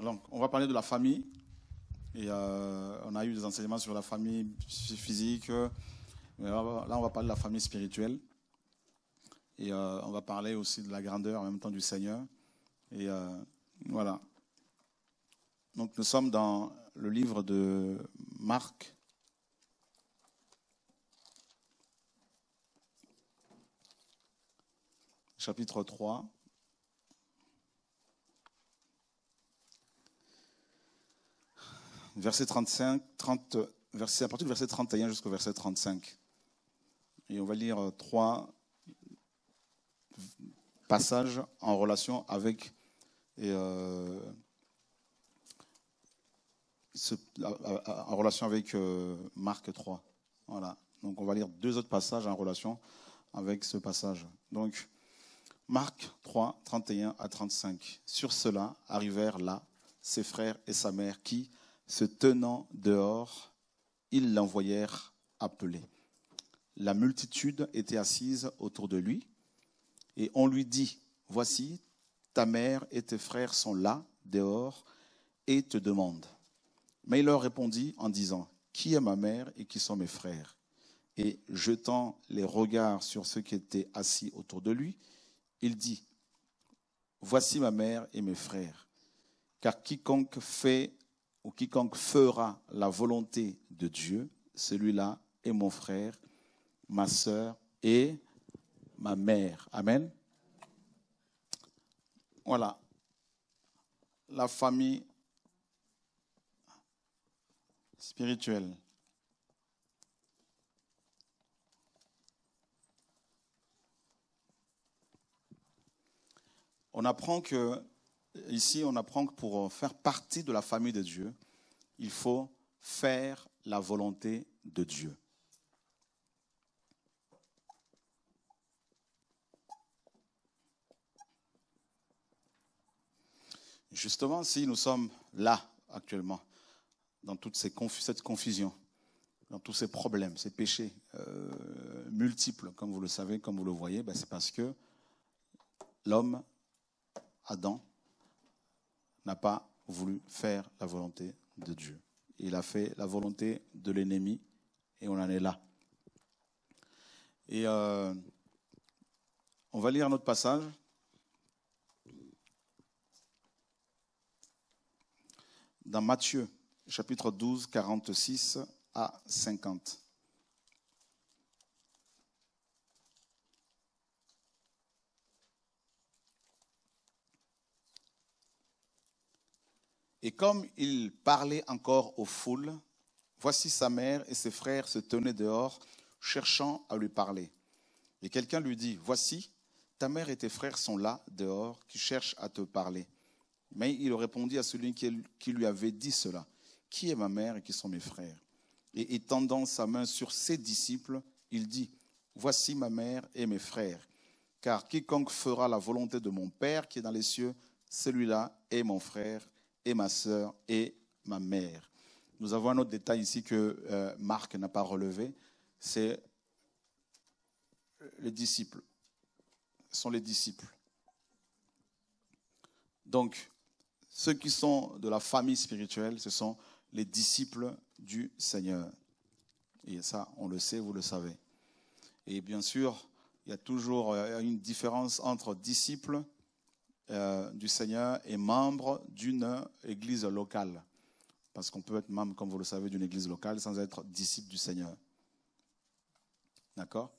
Donc, on va parler de la famille. Et euh, on a eu des enseignements sur la famille physique. là, on va parler de la famille spirituelle. Et euh, on va parler aussi de la grandeur en même temps du Seigneur. Et euh, voilà. Donc nous sommes dans le livre de Marc, chapitre 3. Verset 35, 30, verset, à partir du verset 31 jusqu'au verset 35. Et on va lire euh, trois passages en relation avec et euh, en relation avec euh, Marc 3. Voilà. Donc on va lire deux autres passages en relation avec ce passage. Donc Marc 3, 31 à 35. Sur cela arrivèrent là ses frères et sa mère qui, se tenant dehors, ils l'envoyèrent appeler. La multitude était assise autour de lui et on lui dit, Voici, ta mère et tes frères sont là, dehors, et te demandent. Mais il leur répondit en disant, Qui est ma mère et qui sont mes frères Et jetant les regards sur ceux qui étaient assis autour de lui, il dit, Voici ma mère et mes frères, car quiconque fait ou quiconque fera la volonté de Dieu, celui-là est mon frère, ma soeur et ma mère. Amen. Voilà. La famille spirituelle. on apprend que, ici, on apprend que pour faire partie de la famille de Dieu, il faut faire la volonté de Dieu. Justement, si nous sommes là actuellement, dans toute cette confusion, dans tous ces problèmes, ces péchés euh, multiples, comme vous le savez, comme vous le voyez, ben, c'est parce que l'homme Adam n'a pas voulu faire la volonté de Dieu. Il a fait la volonté de l'ennemi et on en est là. Et euh, on va lire un autre passage. Dans Matthieu, chapitre 12, 46 à 50. Et comme il parlait encore aux foules, voici sa mère et ses frères se tenaient dehors, cherchant à lui parler. Et quelqu'un lui dit, Voici, ta mère et tes frères sont là, dehors, qui cherchent à te parler. Mais il répondit à celui qui lui avait dit cela, Qui est ma mère et qui sont mes frères Et étendant sa main sur ses disciples, il dit, Voici ma mère et mes frères, car quiconque fera la volonté de mon Père qui est dans les cieux, celui-là est mon frère et ma sœur et ma mère. Nous avons un autre détail ici que euh, Marc n'a pas relevé, c'est euh, les disciples. Ce sont les disciples. Donc, ceux qui sont de la famille spirituelle, ce sont les disciples du Seigneur. Et ça, on le sait, vous le savez. Et bien sûr, il y a toujours euh, une différence entre disciples euh, du Seigneur est membre d'une église locale. Parce qu'on peut être membre, comme vous le savez, d'une église locale sans être disciple du Seigneur. D'accord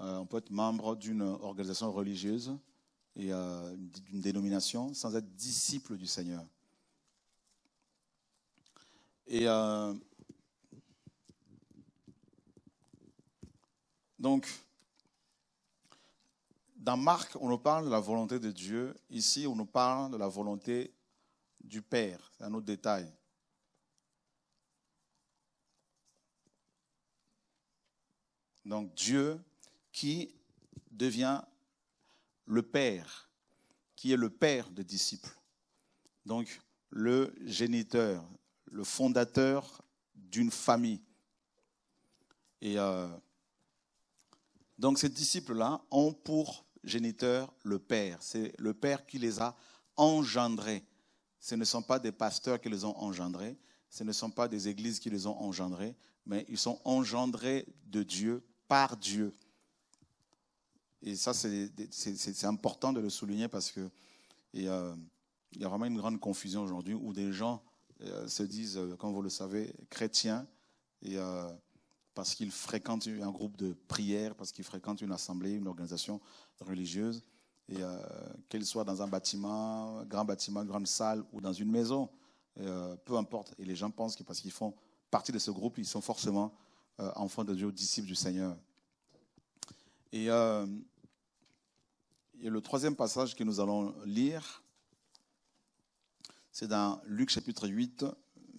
euh, On peut être membre d'une organisation religieuse et euh, d'une dénomination sans être disciple du Seigneur. Et donc, dans Marc, on nous parle de la volonté de Dieu. Ici, on nous parle de la volonté du Père. C'est un autre détail. Donc Dieu qui devient le Père, qui est le Père des disciples. Donc le géniteur, le fondateur d'une famille. Et euh, donc ces disciples-là ont pour géniteur, le Père. C'est le Père qui les a engendrés. Ce ne sont pas des pasteurs qui les ont engendrés, ce ne sont pas des églises qui les ont engendrés, mais ils sont engendrés de Dieu, par Dieu. Et ça, c'est important de le souligner parce que euh, il y a vraiment une grande confusion aujourd'hui où des gens euh, se disent, euh, comme vous le savez, chrétiens et parce qu'ils fréquentent un groupe de prière, parce qu'ils fréquentent une assemblée, une organisation religieuse, et euh, soit dans un bâtiment, grand bâtiment, une grande salle ou dans une maison, euh, peu importe. Et les gens pensent que parce qu'ils font partie de ce groupe, ils sont forcément euh, enfants de Dieu, disciples du Seigneur. Et, euh, et le troisième passage que nous allons lire, c'est dans Luc chapitre 8,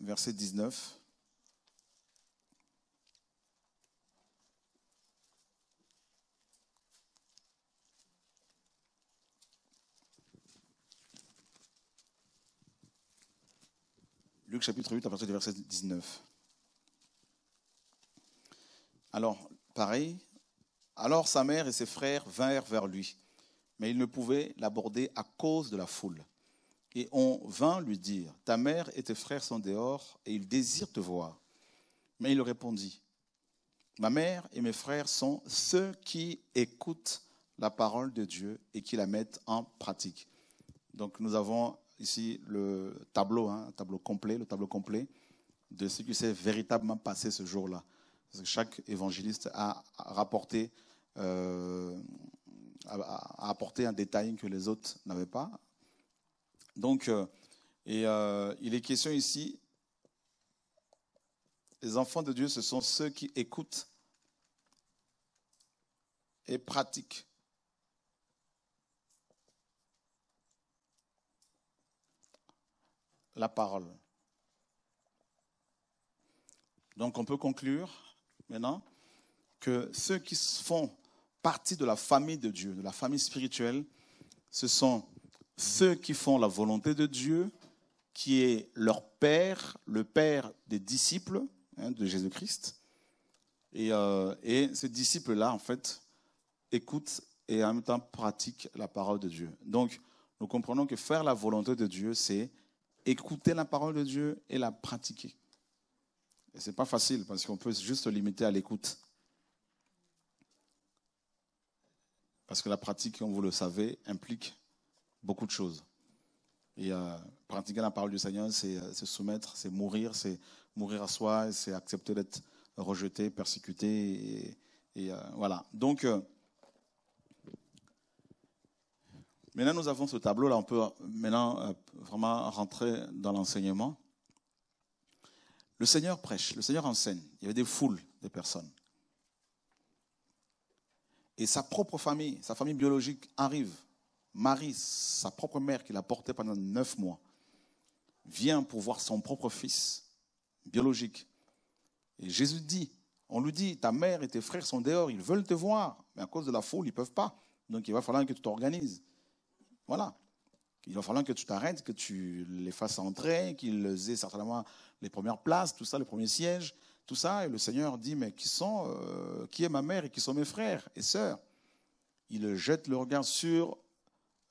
verset 19. Luc chapitre 8 à partir du verset 19. Alors, pareil, alors sa mère et ses frères vinrent vers lui, mais ils ne pouvaient l'aborder à cause de la foule. Et on vint lui dire, Ta mère et tes frères sont dehors, et ils désirent te voir. Mais il répondit, Ma mère et mes frères sont ceux qui écoutent la parole de Dieu et qui la mettent en pratique. Donc nous avons ici le tableau, hein, tableau complet, le tableau complet de ce qui s'est véritablement passé ce jour-là. Chaque évangéliste a rapporté, euh, a, apporté un détail que les autres n'avaient pas. Donc, euh, et, euh, il est question ici, les enfants de Dieu, ce sont ceux qui écoutent et pratiquent la parole. Donc on peut conclure maintenant que ceux qui font partie de la famille de Dieu, de la famille spirituelle, ce sont ceux qui font la volonté de Dieu, qui est leur Père, le Père des disciples hein, de Jésus-Christ. Et, euh, et ces disciples-là, en fait, écoutent et en même temps pratiquent la parole de Dieu. Donc, nous comprenons que faire la volonté de Dieu, c'est écouter la parole de Dieu et la pratiquer. Et ce n'est pas facile parce qu'on peut juste se limiter à l'écoute. Parce que la pratique, comme vous le savez, implique beaucoup de choses. Et euh, pratiquer la parole du Seigneur, c'est euh, se soumettre, c'est mourir, c'est mourir à soi, c'est accepter d'être rejeté, persécuté. Et, euh, voilà. Donc, Maintenant, nous avons ce tableau-là. On peut euh, maintenant euh, vraiment rentrer dans l'enseignement. Le Seigneur prêche, le Seigneur enseigne. Il y avait des foules de personnes. Et sa propre famille, sa famille biologique arrive. Marie, sa propre mère qui l'a porté pendant neuf mois, vient pour voir son propre fils biologique. Et Jésus dit, on lui dit, ta mère et tes frères sont dehors, ils veulent te voir, mais à cause de la foule, ils ne peuvent pas. Donc il va falloir que tu t'organises. Voilà. Il va falloir que tu t'arrêtes, que tu les fasses entrer, qu'ils aient certainement les premières places, tout ça, les premiers sièges, tout ça. Et le Seigneur dit, mais qui sont, euh, qui est ma mère et qui sont mes frères et sœurs Il jette le regard sur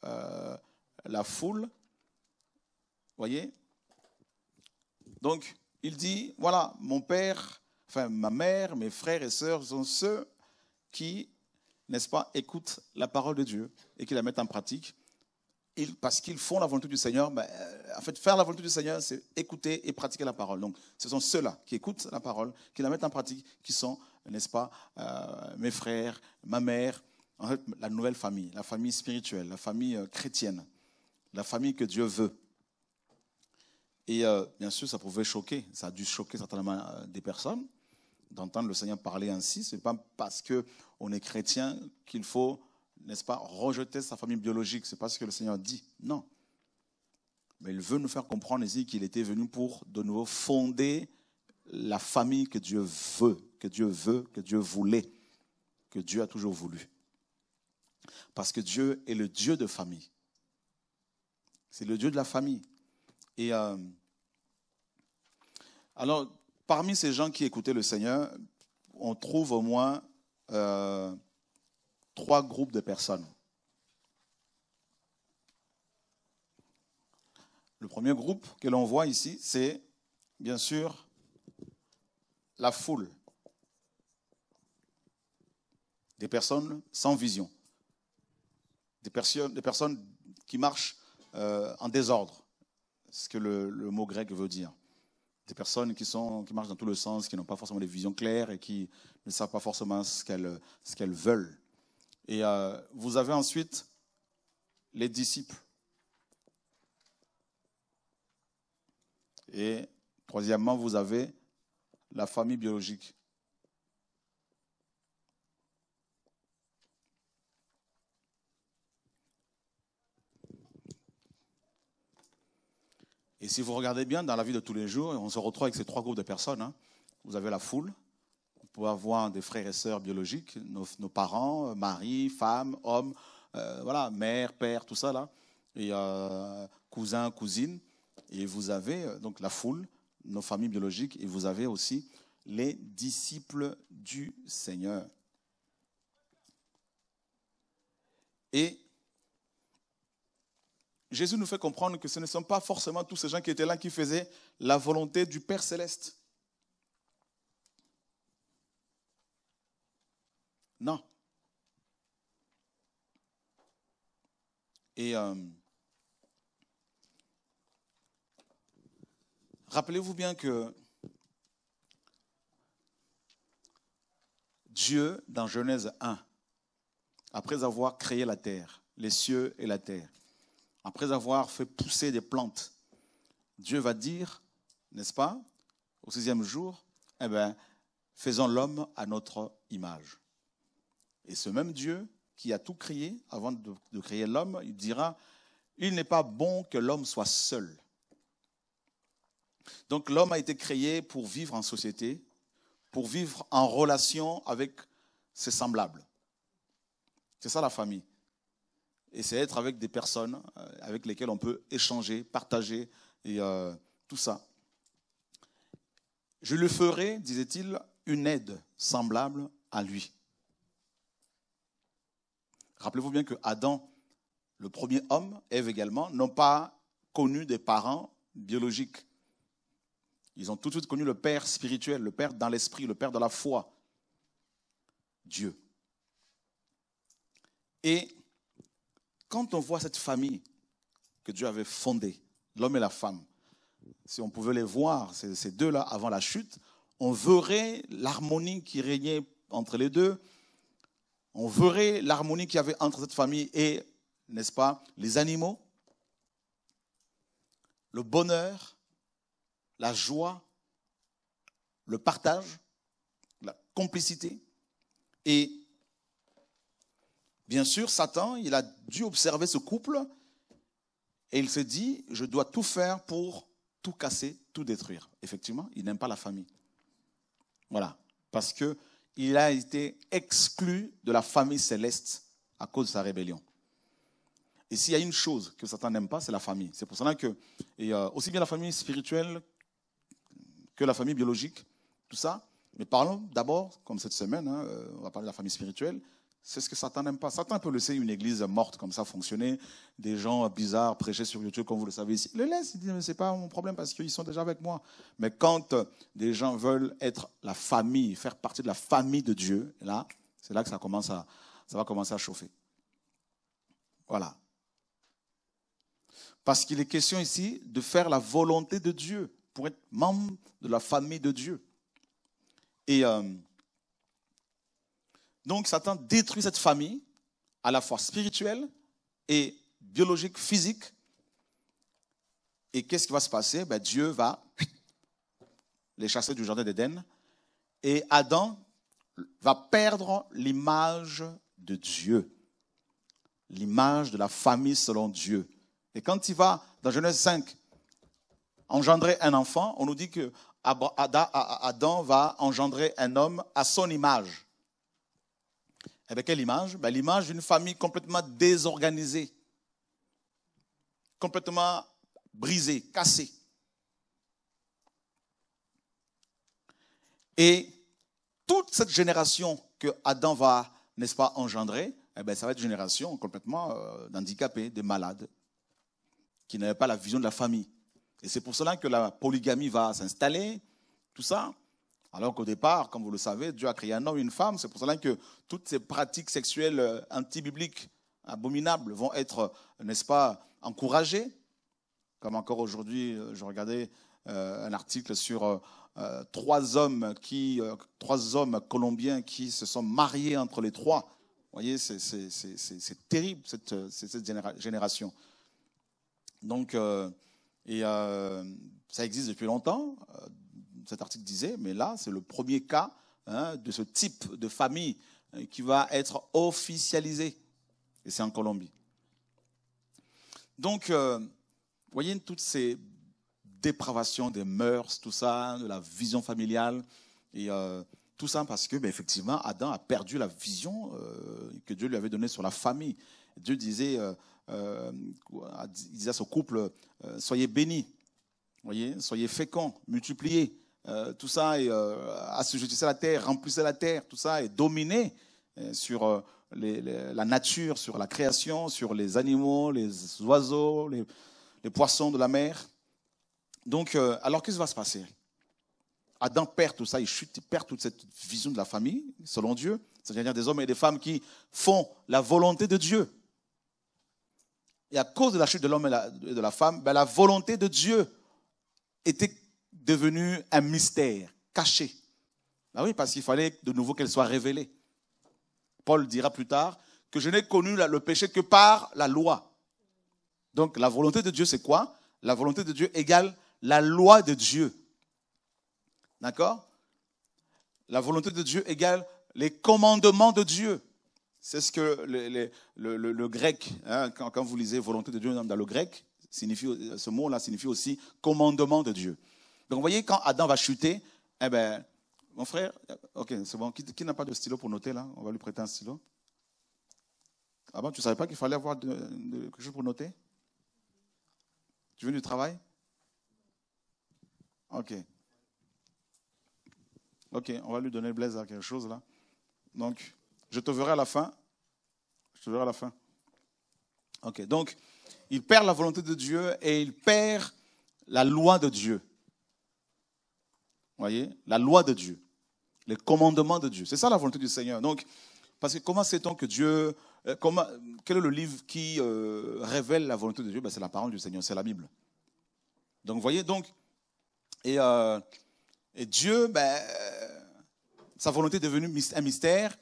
euh, la foule. Voyez Donc, il dit, voilà, mon père, enfin ma mère, mes frères et sœurs sont ceux qui, n'est-ce pas, écoutent la parole de Dieu et qui la mettent en pratique parce qu'ils font la volonté du Seigneur, euh, en fait, faire la volonté du Seigneur, c'est écouter et pratiquer la parole. Donc, ce sont ceux-là qui écoutent la parole, qui la mettent en pratique, qui sont, n'est-ce pas, euh, mes frères, ma mère, la nouvelle famille, la famille spirituelle, la famille euh, chrétienne, la famille que Dieu veut. Et bien sûr, ça pouvait choquer, ça a dû choquer certainement des personnes d'entendre le Seigneur parler ainsi. Ce n'est pas parce qu'on est chrétien qu'il faut n'est-ce pas, rejeter sa famille biologique. Ce n'est pas ce que le Seigneur dit. Non. Mais il veut nous faire comprendre ici qu'il était venu pour de nouveau fonder la famille que Dieu veut, que Dieu veut, que Dieu voulait, que Dieu a toujours voulu. Parce que Dieu est le Dieu de famille. C'est le Dieu de la famille. Et euh, alors, parmi ces gens qui écoutaient le Seigneur, on trouve au moins euh, trois groupes de personnes. Le premier groupe que l'on voit ici, c'est bien sûr la foule des personnes sans vision, des, personnes qui marchent euh, en désordre, ce que le, mot grec veut dire. Des personnes qui, marchent dans tous les sens, qui n'ont pas forcément des visions claires et qui ne savent pas forcément ce qu'elles veulent. Et euh, vous avez ensuite les disciples. Et troisièmement, vous avez la famille biologique. Et si vous regardez bien dans la vie de tous les jours, on se retrouve avec ces trois groupes de personnes. Hein. Vous avez la foule, pour avoir des frères et sœurs biologiques, nos, parents, euh, mari, femme, homme, euh, voilà, mère, père, tout ça là, et euh, cousins, cousines. Et vous avez donc la foule, nos familles biologiques, et vous avez aussi les disciples du Seigneur. Et Jésus nous fait comprendre que ce ne sont pas forcément tous ces gens qui étaient là qui faisaient la volonté du Père céleste. Non. Et euh, rappelez-vous bien que Dieu, dans Genèse 1, après avoir créé la terre, les cieux et la terre, après avoir fait pousser des plantes, Dieu va dire, n'est-ce pas, au sixième jour, eh bien, faisons l'homme à notre image. Et ce même Dieu qui a tout créé avant de, créer l'homme, il dira, il n'est pas bon que l'homme soit seul. Donc l'homme a été créé pour vivre en société, pour vivre en relation avec ses semblables. C'est ça la famille. Et c'est être avec des personnes euh, avec lesquelles on peut échanger, partager et euh, tout ça. Je lui ferai, disait-il, une aide semblable à lui. Rappelez-vous bien que Adam, le premier homme, Ève également, n'ont pas connu des parents biologiques. Ils ont tout de suite connu le Père spirituel, le Père dans l'esprit, le Père de la foi, Dieu. Et quand on voit cette famille que Dieu avait fondée, l'homme et la femme, si on pouvait les voir, ces deux-là, avant la chute, on verrait l'harmonie qui régnait entre les deux, on verrait l'harmonie qu'il y avait entre cette famille et, n'est-ce pas, les animaux, le bonheur, la joie, le partage, la complicité. Et bien sûr, Satan, il a dû observer ce couple et il se dit, je dois tout faire pour tout casser, tout détruire. Effectivement, il n'aime pas la famille. Voilà, parce que il a été exclu de la famille céleste à cause de sa rébellion. Et s'il y a une chose que Satan n'aime pas, c'est la famille. C'est pour cela que, et euh, aussi bien la famille spirituelle que la famille biologique, tout ça, mais parlons d'abord, comme cette semaine, hein, euh, on va parler de la famille spirituelle, c'est ce que Satan n'aime pas. Satan peut laisser une église morte comme ça fonctionner, des gens bizarres prêcher sur YouTube, comme vous le savez ici. Le laisse, il dit, mais ce n'est pas mon problème parce qu'ils sont déjà avec moi. Mais quand des gens veulent être la famille, faire partie de la famille de Dieu, là, c'est là que ça, commence à, ça va commencer à chauffer. Voilà. Parce qu'il est question ici de faire la volonté de Dieu, pour être membre de la famille de Dieu. Et. Euh, donc Satan détruit cette famille, à la fois spirituelle et biologique, physique. Et qu'est-ce qui va se passer ben, Dieu va les chasser du Jardin d'Éden. Et Adam va perdre l'image de Dieu, l'image de la famille selon Dieu. Et quand il va, dans Genèse 5, engendrer un enfant, on nous dit que Adam va engendrer un homme à son image. Avec quelle image ben, L'image d'une famille complètement désorganisée, complètement brisée, cassée. Et toute cette génération que Adam va, n'est-ce pas, engendrer, eh ben, ça va être une génération complètement euh, handicapée, de malades, qui n'avaient pas la vision de la famille. Et c'est pour cela que la polygamie va s'installer, tout ça. Alors qu'au départ, comme vous le savez, Dieu a créé un homme et une femme. C'est pour cela que toutes ces pratiques sexuelles anti euh, antibibliques, abominables, vont être, euh, n'est-ce pas, encouragées. Comme encore aujourd'hui, euh, je regardais un article sur trois hommes qui, trois hommes colombiens qui se sont mariés entre les trois. Vous voyez, c'est terrible cette, génération. Donc, et ça existe depuis longtemps cet article disait, mais là, c'est le premier cas hein, de ce type de famille hein, qui va être officialisé. Et c'est en Colombie. Donc, euh, voyez toutes ces dépravations des mœurs, tout ça, de la vision familiale, et euh, tout ça parce que, ben, effectivement, Adam a perdu la vision euh, que Dieu lui avait donnée sur la famille. Dieu disait, à ce couple, soyez bénis, voyez, soyez féconds, multipliez. Euh, tout ça, et euh, assujettissait la terre, remplissait la terre, tout ça, est dominé euh, sur la nature, sur la création, sur les animaux, les oiseaux, les, poissons de la mer. Donc, alors qu'est-ce qui va se passer Adam perd tout ça, il il perd toute cette vision de la famille, selon Dieu, c'est-à-dire des hommes et des femmes qui font la volonté de Dieu. Et à cause de la chute de l'homme et de la femme, ben, la volonté de Dieu était Devenu un mystère, caché. Ah oui, parce qu'il fallait de nouveau qu'elle soit révélée. Paul dira plus tard que je n'ai connu le péché que par la loi. Donc la volonté de Dieu, c'est quoi La volonté de Dieu égale la loi de Dieu. D'accord La volonté de Dieu égale les commandements de Dieu. C'est ce que le, grec, hein, quand, quand, vous lisez volonté de Dieu dans le grec, signifie, ce mot-là signifie aussi commandement de Dieu. Donc, vous voyez, quand Adam va chuter, eh ben, mon frère, ok, c'est bon. Qui, n'a pas de stylo pour noter là On va lui prêter un stylo. Ah bon, tu ne savais pas qu'il fallait avoir quelque chose pour noter Tu veux du travail Ok. Ok, on va lui donner le à quelque chose là. Donc, je te verrai à la fin. Je te verrai à la fin. Ok, donc, il perd la volonté de Dieu et il perd la loi de Dieu voyez, la loi de Dieu, les commandements de Dieu. C'est ça la volonté du Seigneur. Donc, parce que comment sait-on que Dieu, euh, comment, quel est le livre qui euh, révèle la volonté de Dieu ben, C'est la parole du Seigneur, c'est la Bible. Donc, vous voyez, donc, et, euh, Dieu, ben, sa volonté est devenue un mystère.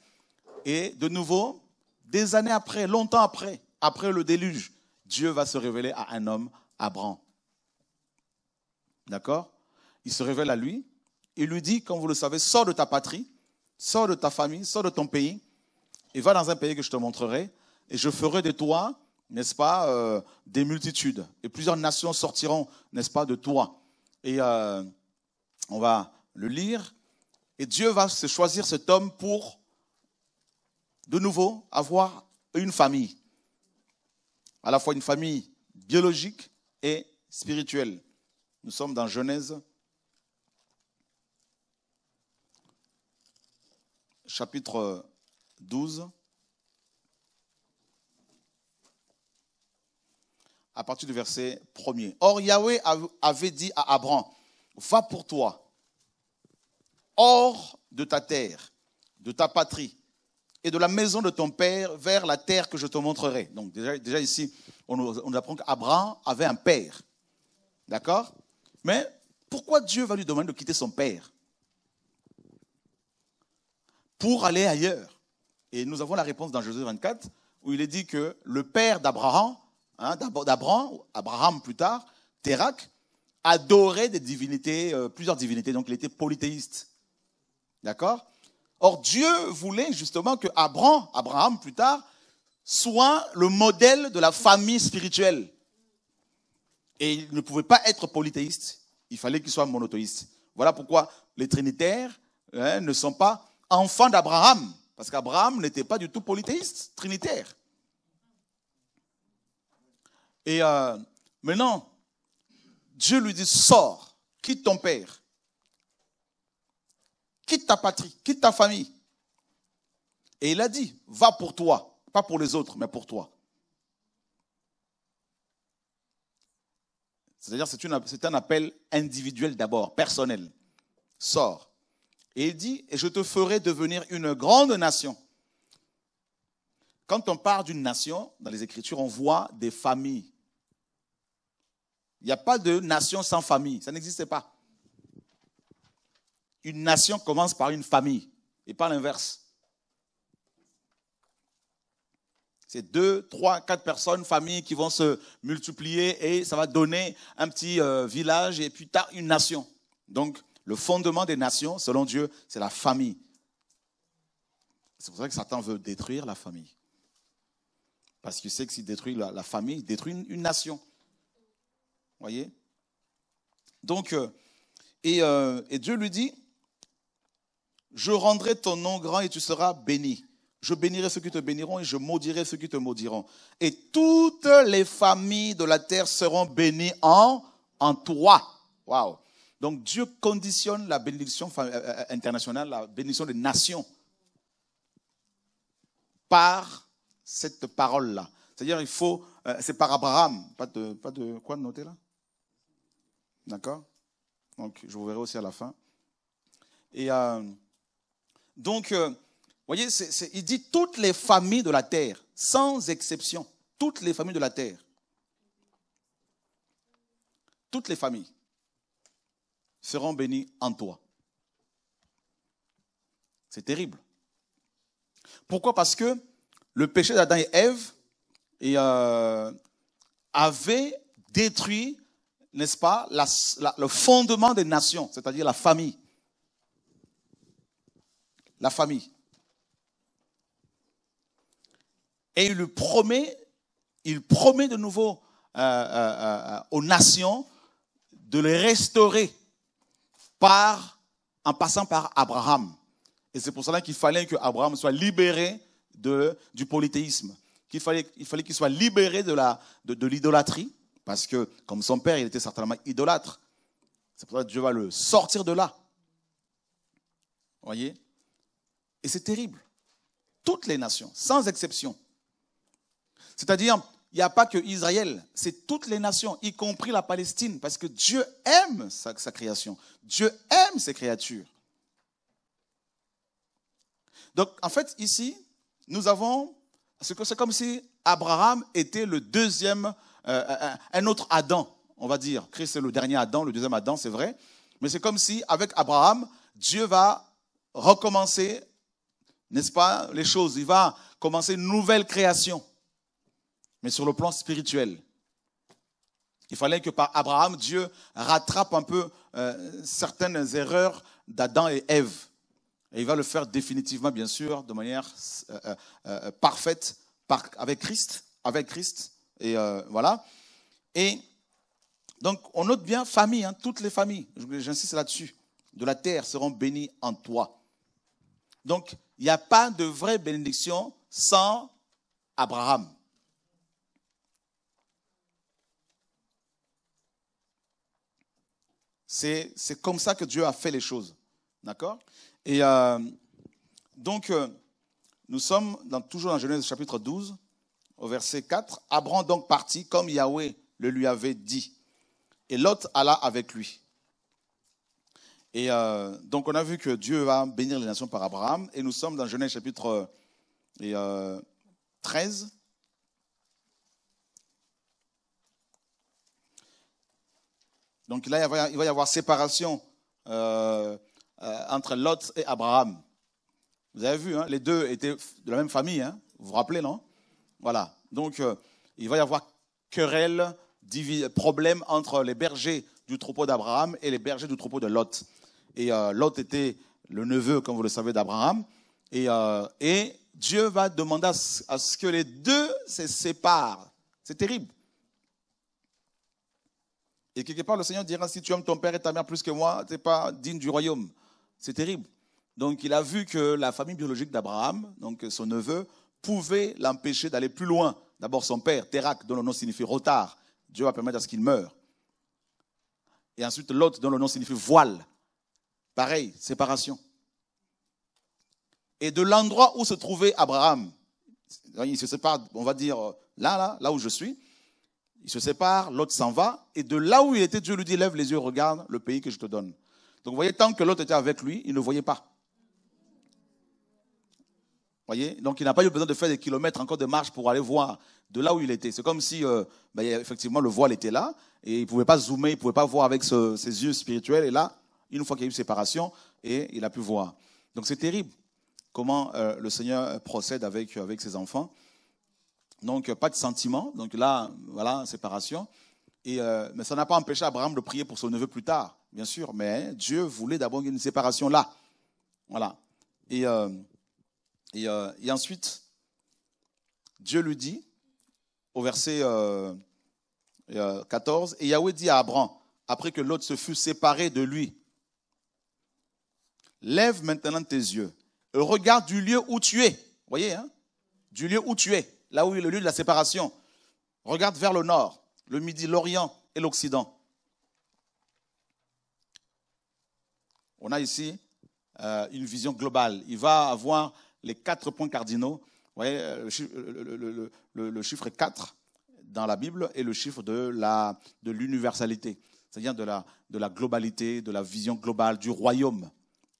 Et de nouveau, des années après, longtemps après, après le déluge, Dieu va se révéler à un homme, Abraham. D'accord Il se révèle à lui il lui dit, comme vous le savez, sors de ta patrie, sors de ta famille, sors de ton pays, et va dans un pays que je te montrerai, et je ferai de toi, n'est-ce pas, euh, des multitudes. Et plusieurs nations sortiront, n'est-ce pas, de toi. Et euh, on va le lire. Et Dieu va se choisir cet homme pour, de nouveau, avoir une famille. À la fois une famille biologique et spirituelle. Nous sommes dans Genèse chapitre 12, à partir du verset 1er. Or, Yahweh avait dit à Abraham, va pour toi, hors de ta terre, de ta patrie et de la maison de ton père vers la terre que je te montrerai. Donc déjà, ici, on on nous apprend qu'Abraham avait un père. D'accord Mais pourquoi Dieu va lui demander de quitter son père pour aller ailleurs. Et nous avons la réponse dans Josué 24, où il est dit que le père d'Abraham, hein, d'Abraham, Abraham plus tard, Terak, adorait des divinités, euh, plusieurs divinités, donc il était polythéiste. D'accord Or, Dieu voulait justement que Abraham, Abraham plus tard, soit le modèle de la famille spirituelle. Et il ne pouvait pas être polythéiste. Il fallait qu'il soit monothéiste. Voilà pourquoi les trinitaires hein, ne sont pas enfant d'Abraham, parce qu'Abraham n'était pas du tout polythéiste, trinitaire. Et euh, maintenant, Dieu lui dit, sors, quitte ton père, quitte ta patrie, quitte ta famille. Et il a dit, va pour toi, pas pour les autres, mais pour toi. C'est-à-dire, c'est un appel individuel d'abord, personnel. Sors. Et il dit, et je te ferai devenir une grande nation. Quand on parle d'une nation, dans les Écritures, on voit des familles. Il n'y a pas de nation sans famille, ça n'existe pas. Une nation commence par une famille et pas l'inverse. C'est deux, trois, quatre personnes, familles qui vont se multiplier et ça va donner un petit euh, village et plus tard une nation. Donc, le fondement des nations, selon Dieu, c'est la famille. C'est pour ça que Satan veut détruire la famille. Parce qu'il sait que s'il détruit la, famille, il détruit une, nation. Voyez Donc, euh, euh, et, Dieu lui dit, je rendrai ton nom grand et tu seras béni. Je bénirai ceux qui te béniront et je maudirai ceux qui te maudiront. Et toutes les familles de la terre seront bénies en, en toi. Waouh. Donc Dieu conditionne la bénédiction euh, euh, internationale, la bénédiction des nations, par cette parole-là. C'est-à-dire, il faut. Euh, c'est par Abraham. Pas de, quoi noter là D'accord Donc, je vous verrai aussi à la fin. Et donc, vous voyez, il dit toutes les familles de la terre, sans exception. Toutes les familles de la terre. Toutes les familles seront bénis en toi. C'est terrible. Pourquoi Parce que le péché d'Adam et Ève euh, avait détruit, n'est-ce pas, le fondement des nations, c'est-à-dire la famille. La famille. Et il promet, il promet de nouveau euh, euh, aux nations de les restaurer par, en passant par Abraham. Et c'est pour cela qu'il fallait que Abraham soit libéré de, du polythéisme, qu'il fallait qu'il fallait soit libéré de l'idolâtrie, de, parce que comme son père, il était certainement idolâtre. C'est pour ça que Dieu va le sortir de là. Voyez Et c'est terrible. Toutes les nations, sans exception. C'est-à-dire, il n'y a pas que Israël, c'est toutes les nations, y compris la Palestine, parce que Dieu aime sa, création. Dieu aime ses créatures. Donc, en fait, ici, nous avons, c'est comme si Abraham était le deuxième, euh, euh, euh, un autre Adam, on va dire. Christ est le dernier Adam, le deuxième Adam, c'est vrai. Mais c'est comme si, avec Abraham, Dieu va recommencer, n'est-ce pas, les choses. Il va commencer une nouvelle création mais sur le plan spirituel. Il fallait que par Abraham, Dieu rattrape un peu euh, certaines erreurs d'Adam et Ève. Et il va le faire définitivement, bien sûr, de manière euh, euh, parfaite avec Christ. Avec Christ. Et voilà. Et donc, on note bien famille, hein, toutes les familles, j'insiste là-dessus, de la terre seront bénies en toi. Donc, il n'y a pas de vraie bénédiction sans Abraham. C'est, comme ça que Dieu a fait les choses. D'accord Et euh, donc, euh, nous sommes toujours dans Genèse chapitre 12, au verset 4. Abraham donc partit comme Yahweh le lui avait dit. Et Lot alla avec lui. Et euh, donc, on a vu que Dieu va bénir les nations par Abraham. Et nous sommes dans Genèse chapitre 13 Donc là, il va y avoir séparation euh, euh, entre Lot et Abraham. Vous avez vu, hein, les deux étaient de la même famille, hein. vous vous rappelez, non Voilà. Donc, euh, il va y avoir querelle, problème entre les bergers du troupeau d'Abraham et les bergers du troupeau de Lot. Et Lot était le neveu, comme vous le savez, d'Abraham. Et, et Dieu va demander à ce que les deux se séparent. C'est terrible. Et quelque part, le Seigneur dira, si tu aimes ton père et ta mère plus que moi, tu n'es pas digne du royaume. C'est terrible. Donc il a vu que la famille biologique d'Abraham, donc son neveu, pouvait l'empêcher d'aller plus loin. D'abord son père, Terak, dont le nom signifie retard. Dieu va permettre à ce qu'il meure. Et ensuite l'autre, dont le nom signifie voile. Pareil, séparation. Et de l'endroit où se trouvait Abraham, il se sépare, on va dire, là, là, là où je suis, il se sépare, l'autre s'en va, et de là où il était, Dieu lui dit, lève les yeux, regarde le pays que je te donne. Donc vous voyez, tant que l'autre était avec lui, il ne voyait pas. Vous voyez Donc il n'a pas eu besoin de faire des kilomètres encore de marche pour aller voir de là où il était. C'est comme si, euh, ben, effectivement, le voile était là, et il ne pouvait pas zoomer, il ne pouvait pas voir avec ses yeux spirituels, et là, une fois qu'il y a eu séparation, et il a pu voir. Donc c'est terrible comment euh, le Seigneur procède avec ses enfants. Donc, euh, pas de sentiment. Donc là, voilà, séparation. Et, euh, mais ça n'a pas empêché Abraham de prier pour son neveu plus tard, bien sûr. Mais Dieu voulait d'abord une séparation là. Voilà. Et, euh, et, ensuite, Dieu lui dit, au verset 14, Et Yahweh dit à Abraham, après que l'autre se fût séparé de lui, Lève maintenant tes yeux et regarde du lieu où tu es. Voyez, hein? du lieu où tu es là où est le lieu de la séparation. Regarde vers le nord, le midi, l'orient et l'occident. On a ici euh, une vision globale. Il va avoir les quatre points cardinaux. Vous voyez, euh, le, chiffre 4 dans la Bible est le chiffre de l'universalité, c'est-à-dire de la, de la globalité, de la vision globale du royaume. Vous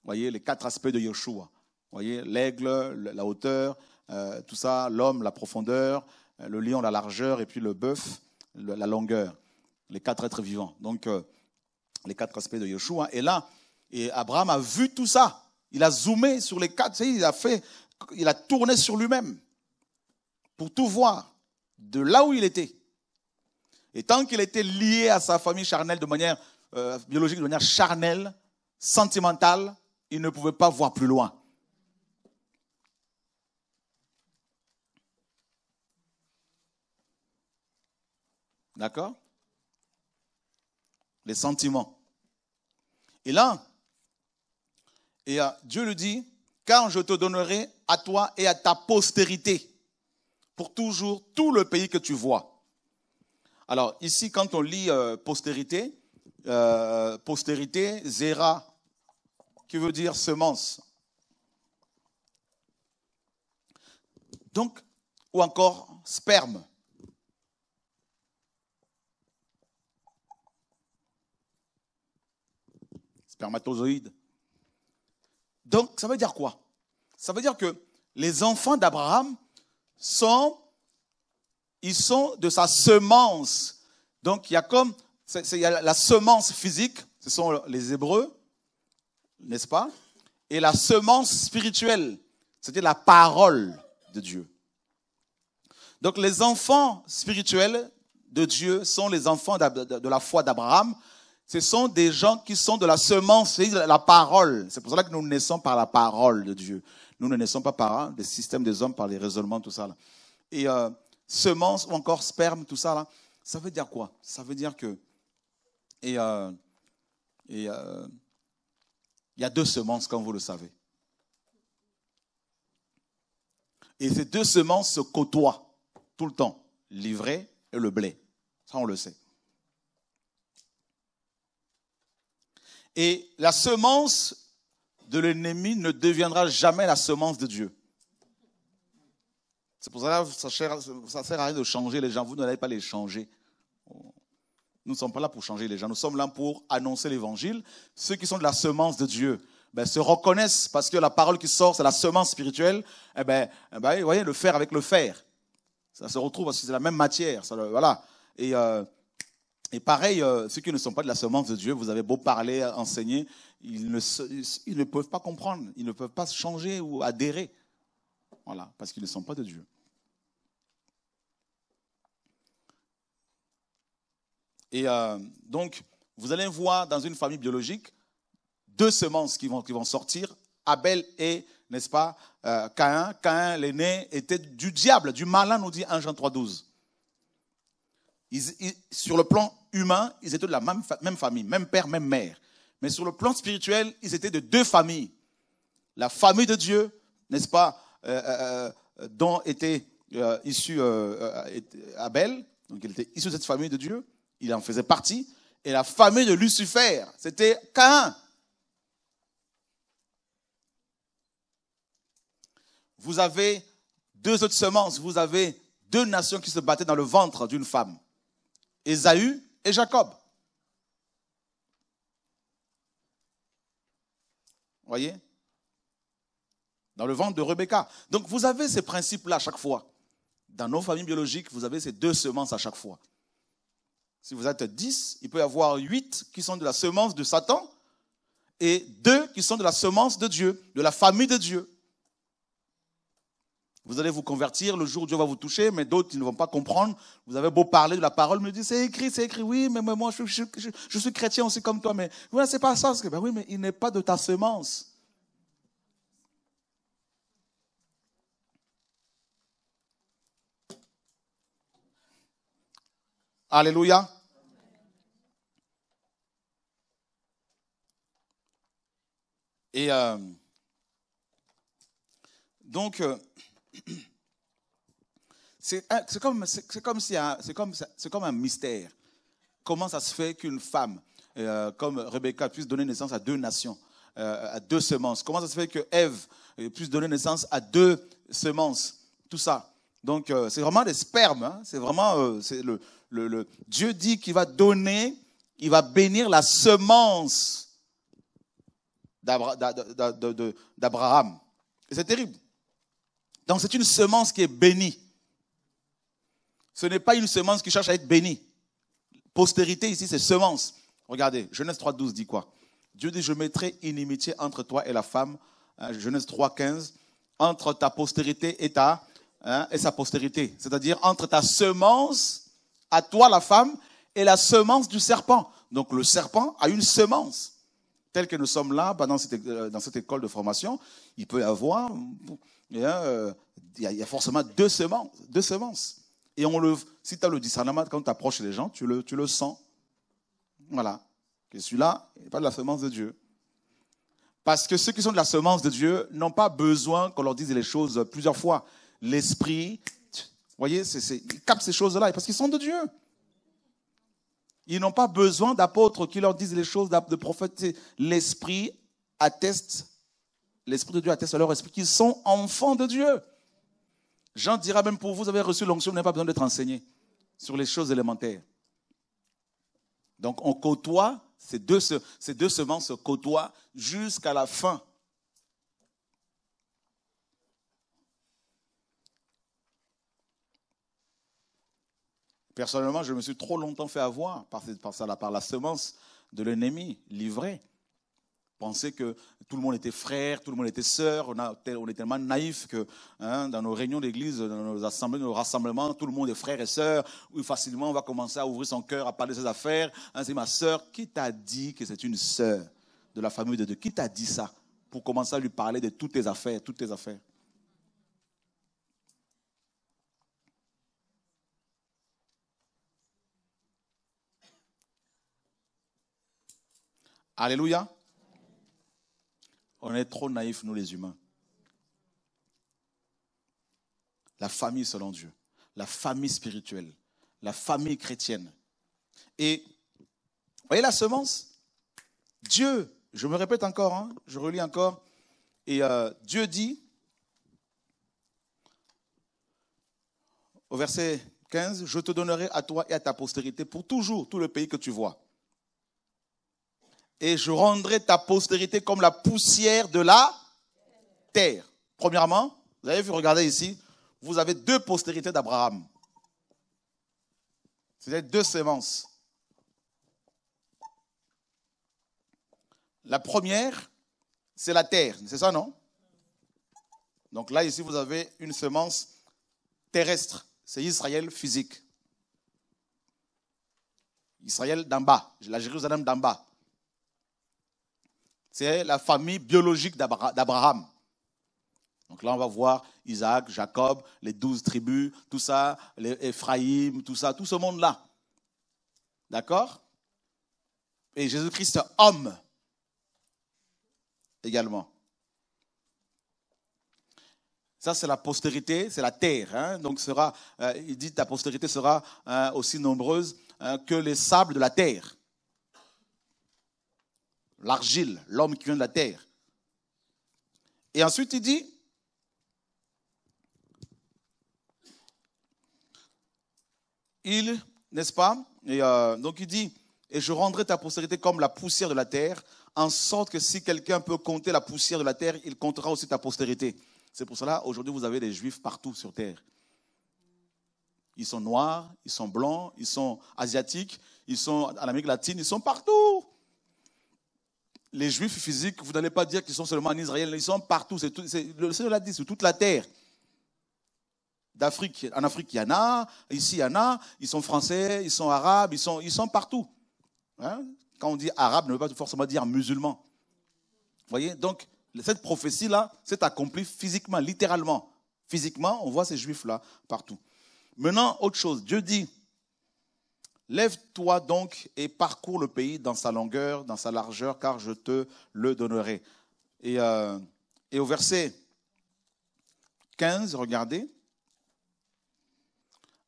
voyez, les quatre aspects de Yeshua. Vous voyez, l'aigle, la hauteur, euh, tout ça, l'homme, la profondeur, euh, le lion, la largeur, et puis le bœuf, la longueur, les quatre êtres vivants. Donc, euh, les quatre aspects de Yeshua. Et là, et Abraham a vu tout ça. Il a zoomé sur les quatre, il a fait, il a tourné sur lui-même pour tout voir de là où il était. Et tant qu'il était lié à sa famille charnelle de manière biologique, de manière charnelle, sentimentale, il ne pouvait pas voir plus loin. D'accord Les sentiments. Et là, et euh, Dieu lui dit, car je te donnerai à toi et à ta postérité pour toujours tout le pays que tu vois. Alors ici, quand on lit euh, postérité, euh, postérité, zera, qui veut dire semence. Donc, ou encore sperme. Donc, ça veut dire quoi Ça veut dire que les enfants d'Abraham sont, ils sont de sa semence. Donc, il y a comme, il y a la semence physique, ce sont les Hébreux, n'est-ce pas Et la semence spirituelle, c'était la parole de Dieu. Donc, les enfants spirituels de Dieu sont les enfants de la foi d'Abraham, ce sont des gens qui sont de la semence, c'est la parole. C'est pour cela que nous naissons par la parole de Dieu. Nous ne naissons pas par des systèmes des hommes, par les raisonnements, tout ça. Là. Et euh, semence ou encore sperme, tout ça, là, ça veut dire quoi Ça veut dire que... Et, euh, euh, il y a deux semences, comme vous le savez. Et ces deux semences se côtoient tout le temps, l'ivraie et le blé. Ça, on le sait. Et la semence de l'ennemi ne deviendra jamais la semence de Dieu. C'est pour ça que ça ne sert à rien de changer les gens. Vous n'allez pas les changer. Nous ne sommes pas là pour changer les gens. Nous sommes là pour annoncer l'évangile. Ceux qui sont de la semence de Dieu ben, se reconnaissent parce que la parole qui sort, c'est la semence spirituelle. Eh ben, eh ben vous voyez, le fer avec le fer. Ça se retrouve parce que c'est la même matière. voilà. Et euh, et pareil, euh, ceux qui ne sont pas de la semence de Dieu, vous avez beau parler, enseigner, ils ne, peuvent pas comprendre, ils ne peuvent pas changer ou adhérer. Voilà, parce qu'ils ne sont pas de Dieu. Et euh, donc, vous allez voir dans une famille biologique deux semences qui vont, qui vont sortir, Abel et, n'est-ce pas, euh, Caïn. Caïn, l'aîné, était du diable, du malin, nous dit 1 Jean 3.12. 12 sur le plan humains, ils étaient de la même, famille, même père, même mère. Mais sur le plan spirituel, ils étaient de deux familles. La famille de Dieu, n'est-ce pas, euh, euh, euh, dont était euh, Abel, donc il était issu de cette famille de Dieu, il en faisait partie, et la famille de Lucifer, c'était Cain. Vous avez deux autres semences, vous avez deux nations qui se battaient dans le ventre d'une femme. Esaü et Jacob. Voyez Dans le ventre de Rebecca. Donc vous avez ces principes-là à chaque fois. Dans nos familles biologiques, vous avez ces deux semences à chaque fois. Si vous êtes dix, il peut y avoir huit qui sont de la semence de Satan et deux qui sont de la semence de Dieu, de la famille de Dieu. Vous allez vous convertir, le jour Dieu va vous toucher, mais d'autres, ils ne vont pas comprendre. Vous avez beau parler de la parole, me dit, c'est écrit, c'est écrit, oui, mais moi, je, suis chrétien aussi comme toi, mais voilà, c'est pas ça. Que, ben oui, mais il n'est pas de ta semence. Alléluia. Et euh, donc, euh, C'est comme, comme, si, comme, comme un mystère. Comment ça se fait qu'une femme euh, comme Rebecca puisse donner naissance à deux nations, euh, à deux semences Comment ça se fait que Ève euh, puisse donner naissance à deux semences Tout ça. Donc c'est vraiment des spermes. Hein. c'est vraiment le, le, Dieu dit qu'il va donner, il va bénir la semence d'Abraham. C'est terrible. Donc c'est une semence qui est bénie. Ce n'est pas une semence qui cherche à être bénie. Postérité ici, c'est semence. Regardez, Genèse 3, 12 dit quoi Dieu dit, je mettrai inimitié entre toi et la femme. Hein, Genèse 3.15, Entre ta postérité et, ta, hein, et sa postérité. C'est-à-dire entre ta semence, à toi la femme, et la semence du serpent. Donc le serpent a une semence. Tel que nous sommes là, bah, euh, dans cette école de formation, il peut y avoir eh euh, il y, a forcément deux semences. Deux semences. Et on le, si tu as le discernement, quand tu approches les gens, tu le, sens. Voilà. Que celui-là n'est pas de la semence de Dieu. Parce que ceux qui sont de la semence de Dieu n'ont pas besoin qu'on leur dise les choses plusieurs fois. L'esprit, vous voyez, c ces choses-là parce qu'ils sont de Dieu. Ils n'ont pas besoin d'apôtres qui leur disent les choses, de prophètes. L'esprit atteste l'Esprit de Dieu atteste à leur esprit qu'ils sont enfants de Dieu. Jean dira même pour vous, vous avez reçu l'onction, vous n'avez pas besoin d'être enseigné sur les choses élémentaires. Donc on côtoie, ces deux, semences se côtoient jusqu'à la fin. Personnellement, je me suis trop longtemps fait avoir par, par, par la semence de l'ennemi livré penser que tout le monde était frère, tout le monde était sœur. On, est tellement naïf que hein, dans nos réunions d'église, dans nos assemblées, nos rassemblements, tout le monde est frère et sœur. Oui, facilement, on va commencer à ouvrir son cœur, à parler de ses affaires. Hein, c'est ma sœur. Qui t'a dit que c'est une sœur de la famille de Dieu Qui t'a dit ça pour commencer à lui parler de toutes tes affaires, toutes tes affaires Alléluia. On est trop naïfs, nous les humains. La famille selon Dieu, la famille spirituelle, la famille chrétienne. Et voyez la semence Dieu, je me répète encore, hein, je relis encore, et euh, Dieu dit au verset 15, je te donnerai à toi et à ta postérité pour toujours tout le pays que tu vois et je rendrai ta postérité comme la poussière de la terre. Premièrement, vous avez vu, regardez ici, vous avez deux postérités d'Abraham. cest à deux semences. La première, c'est la terre, c'est ça, non Donc là, ici, vous avez une semence terrestre. C'est Israël physique. Israël d'en bas, la Jérusalem d'en bas c'est la famille biologique d'Abraham. Donc là, on va voir Isaac, Jacob, les douze tribus, tout ça, les tout ça, tout ce monde-là. D'accord Et Jésus-Christ, homme, également. Ça, c'est la postérité, c'est la terre. Hein. Donc, sera, euh, il dit, ta postérité sera hein, aussi nombreuse hein, que les sables de la terre l'argile, l'homme qui vient de la terre. Et ensuite, il dit, il, n'est-ce pas et euh, Donc il dit, et je rendrai ta postérité comme la poussière de la terre, en sorte que si quelqu'un peut compter la poussière de la terre, il comptera aussi ta postérité. C'est pour cela, aujourd'hui, vous avez des juifs partout sur terre. Ils sont noirs, ils sont blancs, ils sont asiatiques, ils sont en Amérique latine, ils sont partout les juifs physiques, vous n'allez pas dire qu'ils sont seulement en Israël, ils sont partout. C'est tout, le Seigneur dit, sur toute la terre. D'Afrique, en Afrique, il y en a, ici, il y en a, ils sont français, ils sont arabes, ils sont, partout. Hein. Quand on dit arabe, ne veut pas forcément dire musulman. Vous voyez Donc, cette prophétie-là s'est accomplie physiquement, littéralement. Physiquement, on voit ces juifs-là partout. Maintenant, autre chose, Dieu dit Lève-toi donc et parcours le pays dans sa longueur, dans sa largeur, car je te le donnerai. Et, euh, au verset 15, regardez.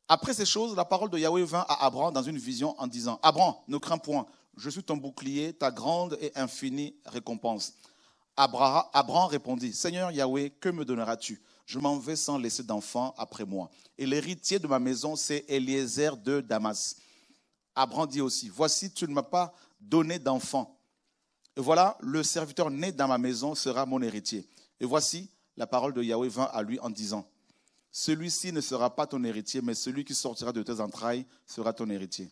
Après ces choses, la parole de Yahweh vint à Abram dans une vision en disant, Abram, ne crains point, je suis ton bouclier, ta grande et infinie récompense. Abraham Abram répondit, Seigneur Yahweh, que me donneras-tu Je m'en vais sans laisser d'enfant après moi. Et l'héritier de ma maison, c'est Eliezer de Damas. Abraham dit aussi. Voici, tu ne m'as pas donné d'enfant. Et voilà, le serviteur né dans ma maison sera mon héritier. Et voici, la parole de Yahweh vint à lui en disant, celui-ci ne sera pas ton héritier, mais celui qui sortira de tes entrailles sera ton héritier.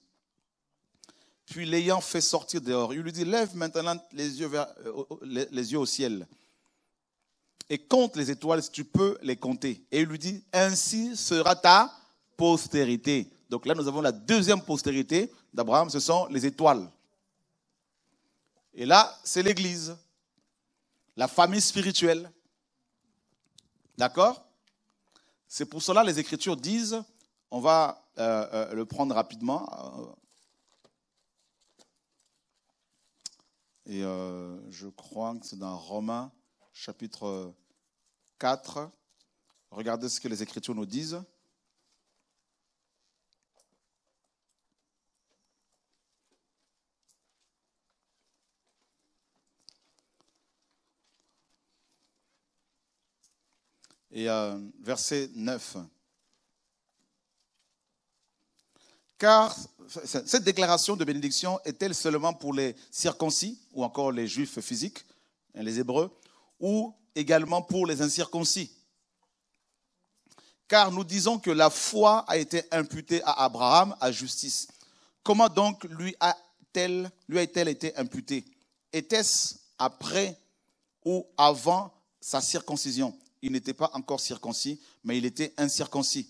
Puis l'ayant fait sortir dehors, il lui dit, lève maintenant les yeux, vers, euh, les, yeux au ciel et compte les étoiles si tu peux les compter. Et il lui dit, ainsi sera ta postérité. Donc là, nous avons la deuxième postérité d'Abraham, ce sont les étoiles. Et là, c'est l'Église, la famille spirituelle. D'accord C'est pour cela que les Écritures disent, on va euh, euh, le prendre rapidement. Et euh, je crois que c'est dans Romains chapitre 4. Regardez ce que les Écritures nous disent. et euh, verset 9. Car cette déclaration de bénédiction est-elle seulement pour les circoncis ou encore les juifs physiques, hein, les hébreux, ou également pour les incirconcis Car nous disons que la foi a été imputée à Abraham à justice. Comment donc lui a t lui -elle été imputée Était-ce après ou avant sa circoncision il n'était pas encore circoncis, mais il était incirconcis.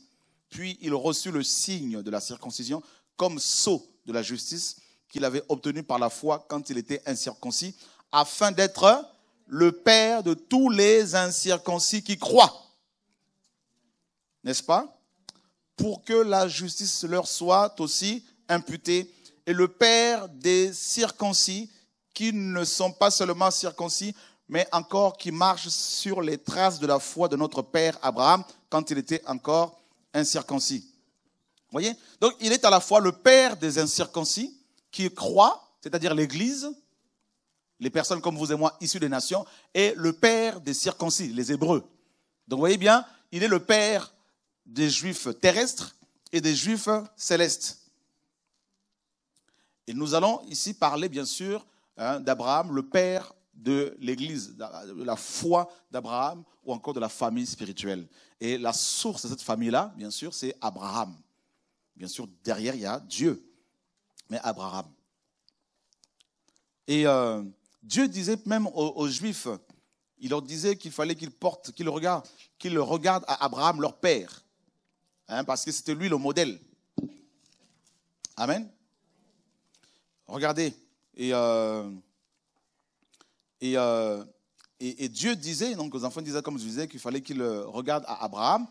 Puis il reçut le signe de la circoncision comme sceau de la justice qu'il avait obtenu par la foi quand il était incirconcis, afin d'être le père de tous les incirconcis qui croient. N'est-ce pas Pour que la justice leur soit aussi imputée et le père des circoncis qui ne sont pas seulement circoncis, mais encore qui marche sur les traces de la foi de notre père Abraham quand il était encore incirconcis. Vous voyez Donc il est à la fois le père des incirconcis qui croient, c'est-à-dire l'Église, les personnes comme vous et moi issues des nations, et le père des circoncis, les Hébreux. Donc vous voyez bien, il est le père des Juifs terrestres et des Juifs célestes. Et nous allons ici parler, bien sûr, hein, d'Abraham, le père de l'Église, de la foi d'Abraham ou encore de la famille spirituelle. Et la source de cette famille-là, bien sûr, c'est Abraham. Bien sûr, derrière, il y a Dieu, mais Abraham. Et euh, Dieu disait même aux, Juifs, il leur disait qu'il fallait qu'ils portent, qu'ils regardent, qu'ils regardent à Abraham, leur père, hein, parce que c'était lui le modèle. Amen. Regardez. Et euh, euh, et, et, Dieu disait, donc aux enfants disaient, comme je disais, qu'il fallait qu'ils euh, regardent à Abraham.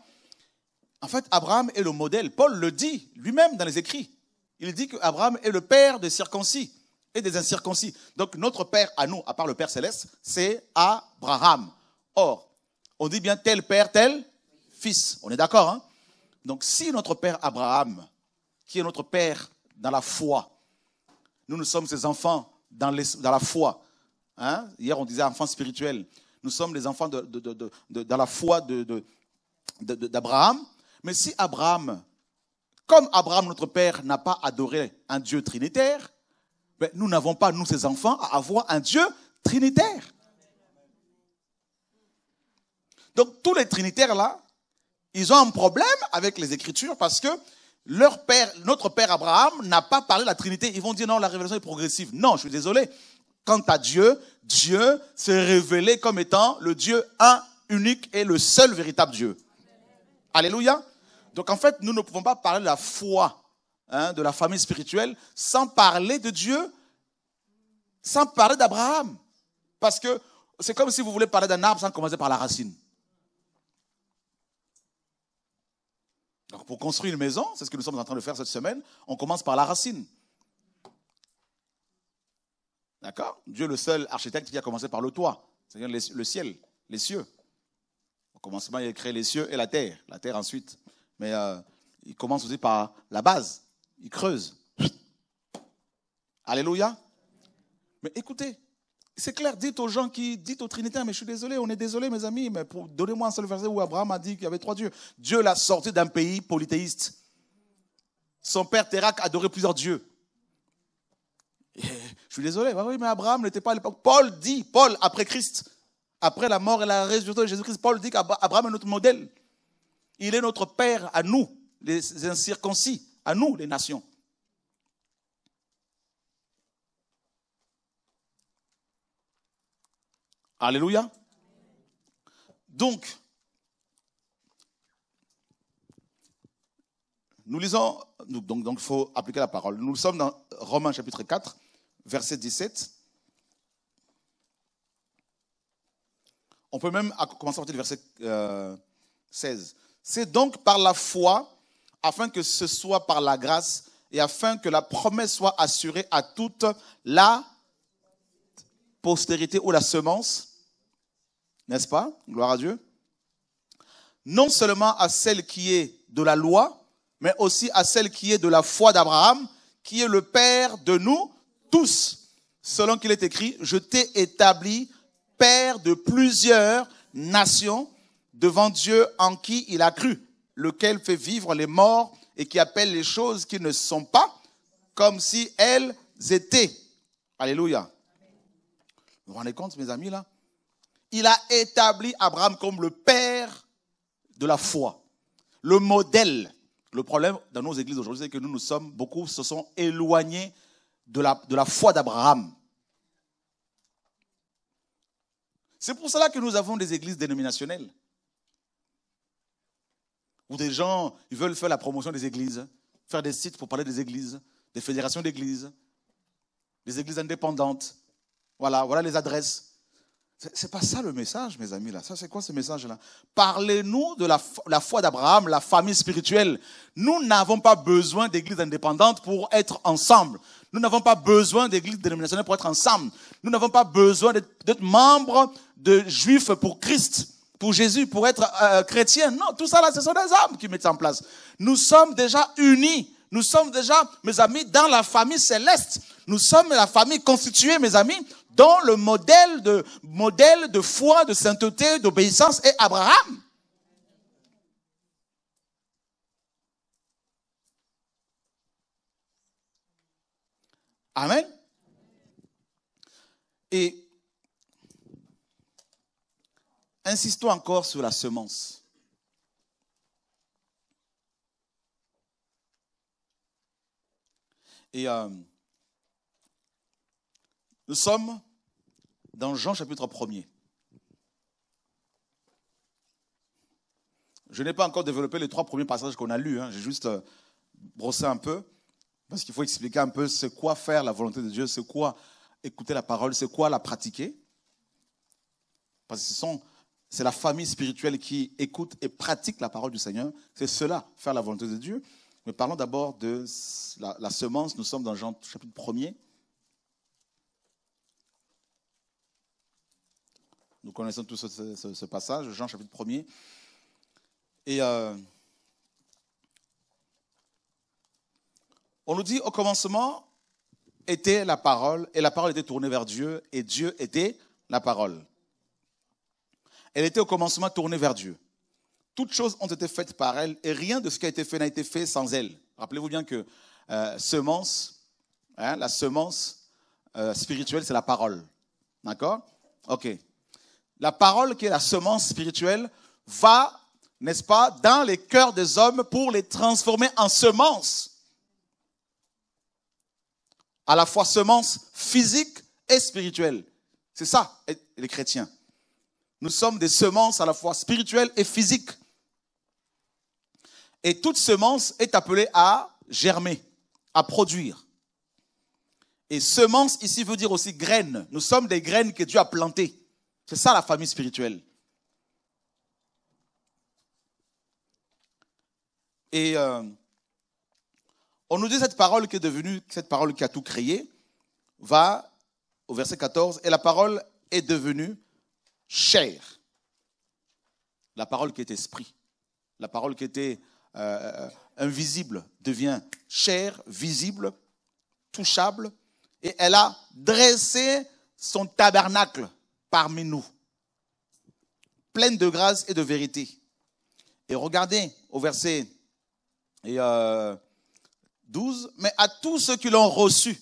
En fait, Abraham est le modèle. Paul le dit lui-même dans les Écrits. Il dit qu'Abraham est le père des circoncis et des incirconcis. Donc notre père à nous, à part le Père céleste, c'est Abraham. Or, on dit bien tel père, tel fils. On est d'accord hein Donc si notre père Abraham, qui est notre père dans la foi, nous, nous sommes ses enfants dans la foi, Hein? Hier, on disait enfants spirituels. Nous sommes les enfants de, dans la foi d'Abraham. Mais si Abraham, comme Abraham, notre père, n'a pas adoré un Dieu trinitaire, ben, nous n'avons pas, nous, ces enfants, à avoir un Dieu trinitaire. Donc, tous les trinitaires, là, ils ont un problème avec les Écritures parce que leur père, notre père Abraham n'a pas parlé de la Trinité. Ils vont dire non, la révélation est progressive. Non, je suis désolé quant à Dieu, Dieu s'est révélé comme étant le Dieu un, unique et le seul véritable Dieu. Alléluia. Donc en fait, nous ne pouvons pas parler de la foi, hein, de la famille spirituelle, sans parler de Dieu, sans parler d'Abraham. Parce que c'est comme si vous voulez parler d'un arbre sans commencer par la racine. Donc pour construire une maison, c'est ce que nous sommes en train de faire cette semaine, on commence par la racine. D'accord Dieu, le seul architecte qui a commencé par le toit, c'est-à-dire le ciel, les cieux. Au commencement, il a créé les cieux et la terre, la terre ensuite. Mais euh, il commence aussi par la base, il creuse. Alléluia. Mais écoutez, c'est clair, dites aux gens qui, dites aux Trinitaires, mais je suis désolé, on est désolé mes amis, mais pour donnez-moi un seul verset où Abraham a dit qu'il y avait trois dieux. Dieu l'a sorti d'un pays polythéiste. Son père a adorait plusieurs dieux. Je suis désolé. oui, mais Abraham n'était pas à l'époque. Paul dit, Paul, après Christ, après la mort et la résurrection de Jésus-Christ, Paul dit qu'Abraham est notre modèle. Il est notre père à nous, les incirconcis, à nous, les nations. Alléluia. Donc, nous lisons, donc il faut appliquer la parole. Nous sommes dans Romains chapitre 4, verset 17. On peut même commencer à partir du verset 16. Euh, C'est donc par la foi, afin que ce soit par la grâce, et afin que la promesse soit assurée à toute la postérité ou la semence, n'est-ce pas Gloire à Dieu. Non seulement à celle qui est de la loi, mais aussi à celle qui est de la foi d'Abraham, qui est le Père de nous tous, selon qu'il est écrit, je t'ai établi père de plusieurs nations devant Dieu en qui il a cru, lequel fait vivre les morts et qui appelle les choses qui ne sont pas comme si elles étaient. Alléluia. Vous vous rendez compte, mes amis, là Il a établi Abraham comme le père de la foi, le modèle. Le problème dans nos églises aujourd'hui, c'est que nous nous sommes, beaucoup se sont éloignés de la, foi d'Abraham. C'est pour cela que nous avons des églises dénominationnelles. Où des gens ils veulent faire la promotion des églises, faire des sites pour parler des églises, des fédérations d'églises, des églises indépendantes. Voilà, voilà les adresses. C'est pas ça le message, mes amis, là. Ça, c'est quoi ce message-là Parlez-nous de la, la foi d'Abraham, la famille spirituelle. Nous n'avons pas besoin d'églises indépendantes pour être ensemble. Nous n'avons pas besoin d'église dénominationnelle pour être ensemble. Nous n'avons pas besoin d'être membres de juifs pour Christ, pour Jésus, pour être euh, chrétien. Non, tout ça là, ce sont des hommes qui mettent en place. Nous sommes déjà unis. Nous sommes déjà, mes amis, dans la famille céleste. Nous sommes la famille constituée, mes amis, dont le modèle de, modèle de foi, de sainteté, d'obéissance et Abraham. Amen. Et insistons encore sur la semence. Et euh, nous sommes dans Jean chapitre 1er. Je n'ai pas encore développé les trois premiers passages qu'on a lus, hein. j'ai juste euh, brossé un peu. Parce qu'il faut expliquer un peu c'est quoi faire la volonté de Dieu, c'est quoi écouter la parole, c'est quoi la pratiquer. Parce que c'est la famille spirituelle qui écoute et pratique la parole du Seigneur. C'est cela, faire la volonté de Dieu. Mais parlons d'abord de la, semence. Nous sommes dans Jean chapitre 1er. Nous connaissons tous ce, passage, Jean chapitre 1er. Et euh, On nous dit au commencement était la parole, et la parole était tournée vers Dieu, et Dieu était la parole. Elle était au commencement tournée vers Dieu. Toutes choses ont été faites par elle, et rien de ce qui a été fait n'a été fait sans elle. Rappelez-vous bien que euh, semence, hein, la semence euh, spirituelle, c'est la parole. D'accord Ok. La parole qui est la semence spirituelle va, n'est-ce pas, dans les cœurs des hommes pour les transformer en semences à la fois semence physique et spirituelle. C'est ça, les chrétiens. Nous sommes des semences à la fois spirituelles et physiques. Et toute semence est appelée à germer, à produire. Et semence ici veut dire aussi graines. Nous sommes des graines que Dieu a plantées. C'est ça la famille spirituelle. Et euh, on nous dit cette parole qui est devenue, cette parole qui a tout créé, va au verset 14, et la parole est devenue chair. La parole qui est esprit, la parole qui était euh, invisible devient chair, visible, touchable, et elle a dressé son tabernacle parmi nous, pleine de grâce et de vérité. Et regardez au verset et euh, 12, mais à tous ceux qui l'ont reçu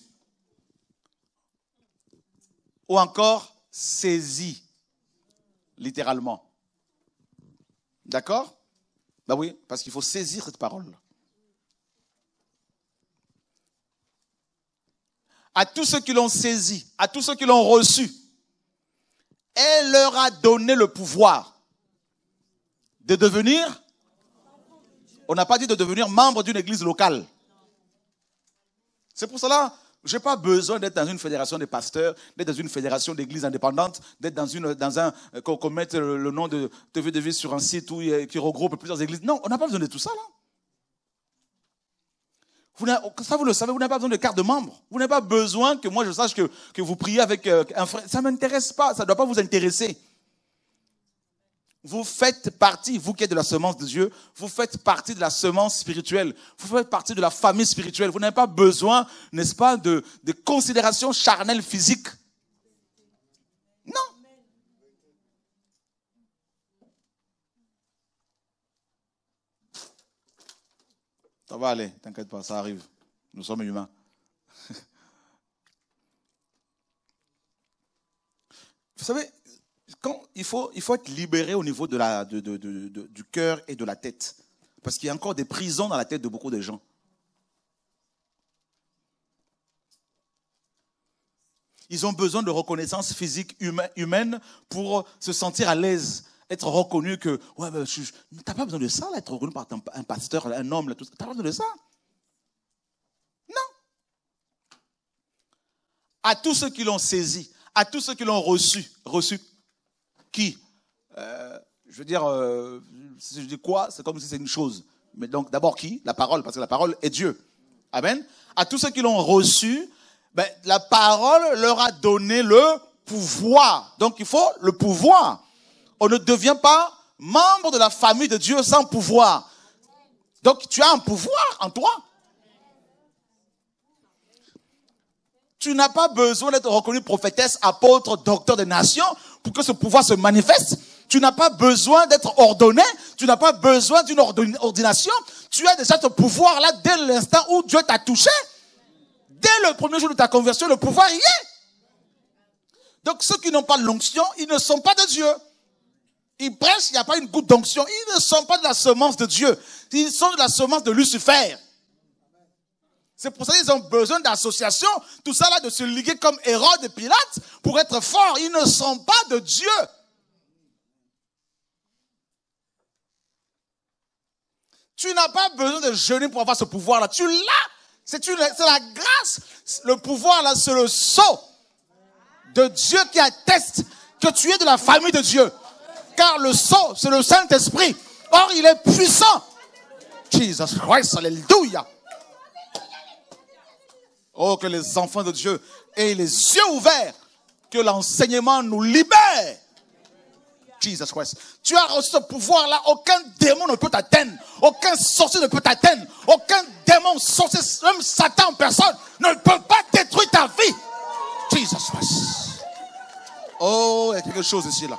ou encore saisi, littéralement. D'accord Ben oui, parce qu'il faut saisir cette parole. À tous ceux qui l'ont saisi, à tous ceux qui l'ont reçu, elle leur a donné le pouvoir de devenir, on n'a pas dit de devenir membre d'une église locale. C'est pour cela, je n'ai pas besoin d'être dans une fédération de pasteurs, d'être dans une fédération d'églises indépendantes, d'être dans, une, dans un, euh, qu'on mette le nom de TVDV sur un site où, euh, qui regroupe plusieurs églises. Non, on n'a pas besoin de tout ça, là. ça, vous le savez, vous n'avez pas besoin de carte de membre. Vous n'avez pas besoin que moi je sache que, que vous priez avec euh, un frère. Ça ne m'intéresse pas, ça ne doit pas vous intéresser. Vous faites partie, vous qui êtes de la semence de Dieu, vous faites partie de la semence spirituelle, vous faites partie de la famille spirituelle. Vous n'avez pas besoin, n'est-ce pas, de, de considérations charnelles physiques. Non. Ça va aller, t'inquiète pas, ça arrive. Nous sommes humains. Vous savez, il, faut, il faut être libéré au niveau de la, du cœur et de la tête. Parce qu'il y a encore des prisons dans la tête de beaucoup de gens. Ils ont besoin de reconnaissance physique humaine pour se sentir à l'aise, être reconnu que ouais, ben, pas besoin de ça, être reconnu par un, pasteur, un homme, Tu n'as pas besoin de ça. Non. À tous ceux qui l'ont saisi, à tous ceux qui l'ont reçu, reçu, qui, euh, je veux dire, euh, si je dis quoi, c'est comme si c'est une chose. Mais donc d'abord qui La parole, parce que la parole est Dieu. Amen. À tous ceux qui l'ont reçu, ben, la parole leur a donné le pouvoir. Donc il faut le pouvoir. On ne devient pas membre de la famille de Dieu sans pouvoir. Donc tu as un pouvoir en toi. Tu n'as pas besoin d'être reconnu prophétesse, apôtre, docteur des nations pour que ce pouvoir se manifeste. Tu n'as pas besoin d'être ordonné, tu n'as pas besoin d'une ordination. Tu as déjà ce pouvoir-là dès l'instant où Dieu t'a touché. Dès le premier jour de ta conversion, le pouvoir y est. Donc ceux qui n'ont pas l'onction, ils ne sont pas de Dieu. Ils prêchent, il n'y a pas une goutte d'onction. Ils ne sont pas de la semence de Dieu. Ils sont de la semence de Lucifer. C'est pour ça qu'ils ont besoin d'association. tout ça là, de se liguer comme Hérode et Pilate pour être forts. Ils ne sont pas de Dieu. Tu n'as pas besoin de jeûner pour avoir ce pouvoir-là. Tu l'as. C'est la grâce. Le pouvoir, là, c'est le sceau de Dieu qui atteste que tu es de la famille de Dieu. Car le sceau, c'est le Saint-Esprit. Or, il est puissant. Jesus Christ, alléluia. Oh, que les enfants de Dieu aient les yeux ouverts, que l'enseignement nous libère. Jesus Christ. Tu as ce pouvoir-là, aucun démon ne peut t'atteindre, aucun sorcier ne peut t'atteindre, aucun démon, sorcier, même Satan personne ne peut pas détruire ta vie. Jesus Christ. Oh, il y a quelque chose ici, là.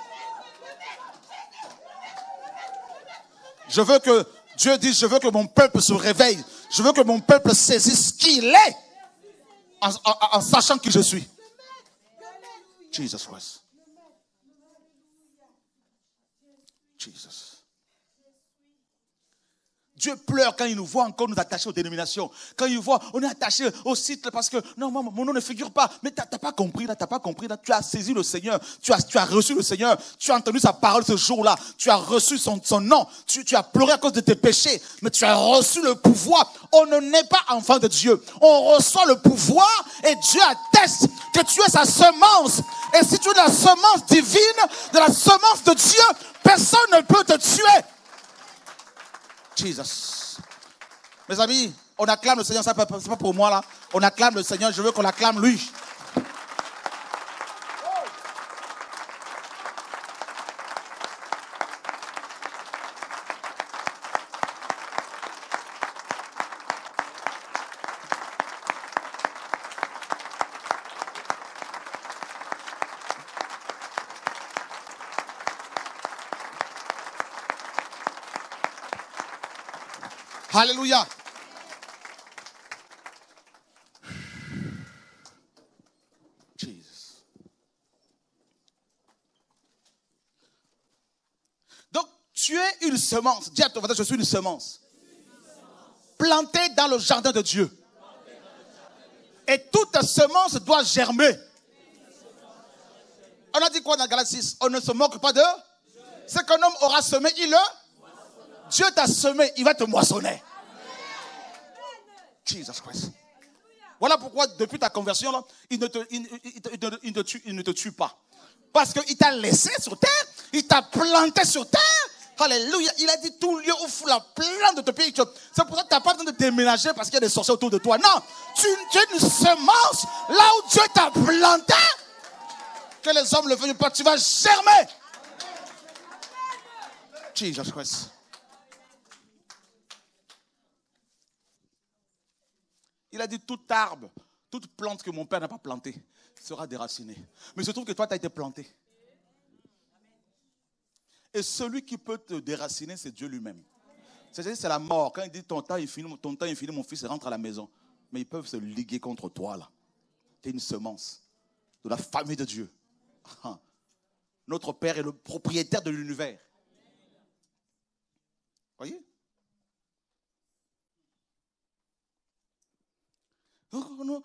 Je veux que Dieu dise, je veux que mon peuple se réveille. Je veux que mon peuple saisisse ce qu'il est en, sachant qui je suis. Jesus Christ. Jesus. Dieu pleure quand il nous voit encore nous attacher aux dénominations. Quand il voit, on est attaché au site parce que non, moi, mon nom ne figure pas. Mais t'as pas compris là, t'as pas compris là. Tu as saisi le Seigneur, tu as, tu as reçu le Seigneur, tu as entendu sa parole ce jour-là, tu as reçu son, son nom, tu, tu as pleuré à cause de tes péchés, mais tu as reçu le pouvoir. On ne n'est pas enfant de Dieu. On reçoit le pouvoir et Dieu atteste que tu es sa semence. Et si tu es la semence divine, de la semence de Dieu, personne ne peut te tuer. Mes amis, on acclame le Seigneur, ce n'est pas pour moi là. On acclame le Seigneur, je veux qu'on acclame lui. Alléluia. Donc, tu es une semence. je suis une semence. Plantée dans le jardin de Dieu. Et toute semence doit germer. On a dit quoi dans Galates On ne se moque pas de ce qu'un homme aura semé, il le Dieu t'a semé, il va te moissonner. Jesus Christ. Voilà pourquoi, depuis ta conversion, il, ne te, il, ne tue, te tue pas. Parce qu'il t'a laissé sur terre, il t'a planté sur terre. Alléluia. Il a dit tout lieu où fout la plante de te pays. C'est pour ça que tu n'as pas besoin de déménager parce qu'il y a des sorciers autour de toi. Non. Tu, es une semence là où Dieu t'a planté. Que les hommes le veuillent pas, tu vas germer. Jesus Christ. Il a dit toute arbre, toute plante que mon père n'a pas plantée sera déracinée. Mais se trouve que toi, tu as été planté. Et celui qui peut te déraciner, c'est Dieu lui-même. C'est-à-dire, c'est la mort. Quand il dit ton temps est fini, ton temps est fini, mon fils rentre à la maison. Mais ils peuvent se liguer contre toi, là. Tu es une semence de la famille de Dieu. Notre Père est le propriétaire de l'univers. Voyez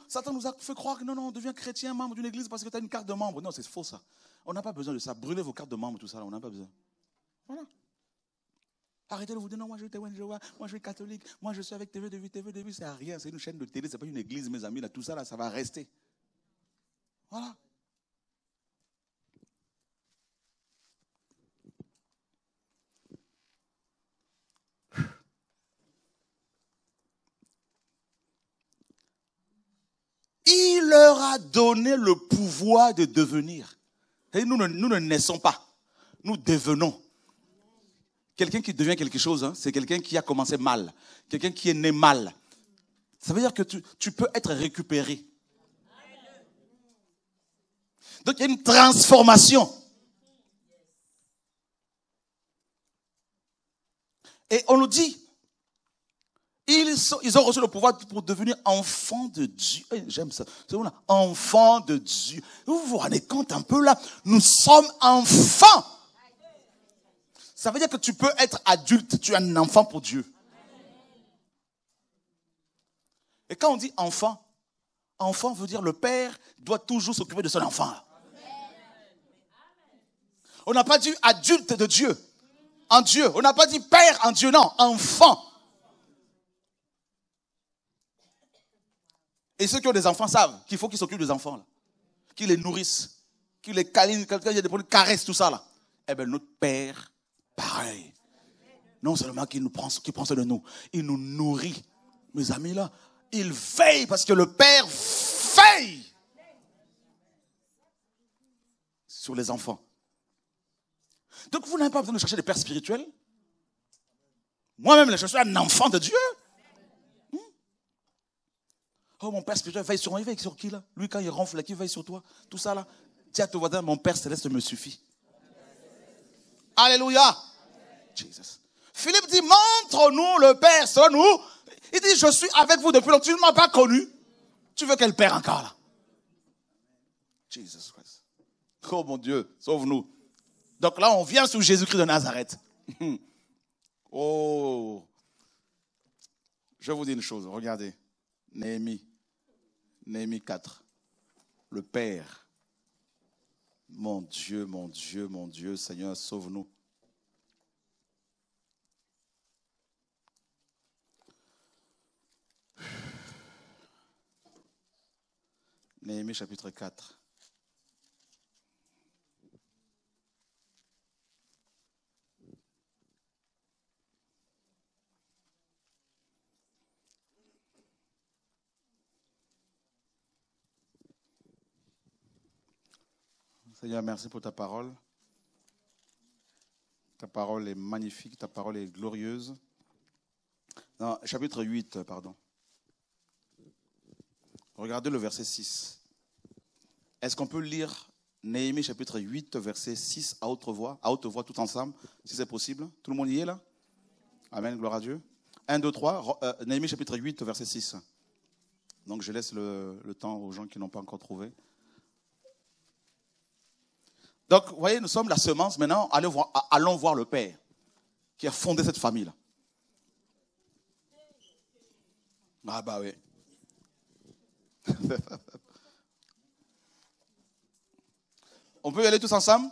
Satan nous a fait croire que non, non, on devient chrétien, membre d'une église parce que tu as une carte de membre. Non, c'est faux ça. On n'a pas besoin de ça. Brûlez vos cartes de membre, tout ça, on n'a pas besoin. Voilà. Arrêtez de vous dire non, moi je suis moi je suis catholique, moi je suis avec TV de TV c'est rien, c'est une chaîne de télé, c'est pas une église, mes amis, tout ça, là, ça va rester. Voilà. leur a donné le pouvoir de devenir. Nous ne, nous ne naissons pas, nous devenons. Quelqu'un qui devient quelque chose, hein, c'est quelqu'un qui a commencé mal, quelqu'un qui est né mal. Ça veut dire que tu peux être récupéré. Donc il y a une transformation. Et on nous dit, ils, ont reçu le pouvoir pour devenir enfants de Dieu. Eh, j'aime ça. C'est enfants de Dieu. Vous vous rendez compte un peu là Nous sommes enfants. Ça veut dire que tu peux être adulte, tu es un enfant pour Dieu. Et quand on dit enfant, enfant veut dire le père doit toujours s'occuper de son enfant. On n'a pas dit adulte de Dieu, en Dieu. On n'a pas dit père en Dieu, non, enfant. Et ceux qui ont des enfants savent qu'il faut qu'ils s'occupent des enfants, qu'ils les nourrissent, qu'ils les câlinent, quelqu'un des caressent tout ça. Là. Eh bien, notre Père, pareil. Non seulement qu'il nous prend, qu'il prend soin de nous, il nous nourrit. Mes amis, là, il veille parce que le Père veille sur les enfants. Donc vous n'avez pas besoin de chercher des pères spirituels. Moi-même, je suis un enfant de Dieu. Oh, mon Père spirituel veille sur moi. Il veille sur qui là Lui, quand il ronfle, qui veille sur toi Tout ça là. Tiens, ton mon Père céleste me suffit. Alléluia. Jesus. Philippe dit, montre-nous le Père, nous. Il dit, je suis avec vous depuis longtemps. Tu ne m'as pas connu. Tu veux qu'elle Père encore là Jesus Christ. Oh mon Dieu, sauve-nous. Donc là, on vient sous Jésus-Christ de Nazareth. oh. Je vous dis une chose, regardez. Néhémie. Néhémie 4. Le Père. Mon Dieu, mon Dieu, mon Dieu, Seigneur, sauve-nous. Néhémie chapitre 4. merci pour ta parole. Ta parole est magnifique, ta parole est glorieuse. Non, chapitre 8, pardon. Regardez le verset 6. Est-ce qu'on peut lire Néhémie chapitre 8, verset 6 à haute voix, à haute voix tout ensemble, si c'est possible Tout le monde y est là Amen, gloire à Dieu. 1, 2, 3, Néhémie chapitre 8, verset 6. Donc je laisse le, le temps aux gens qui n'ont pas encore trouvé. Donc, vous voyez, nous sommes la semence. Maintenant, allons voir, allons voir le Père qui a fondé cette famille-là. Ah bah oui. On peut y aller tous ensemble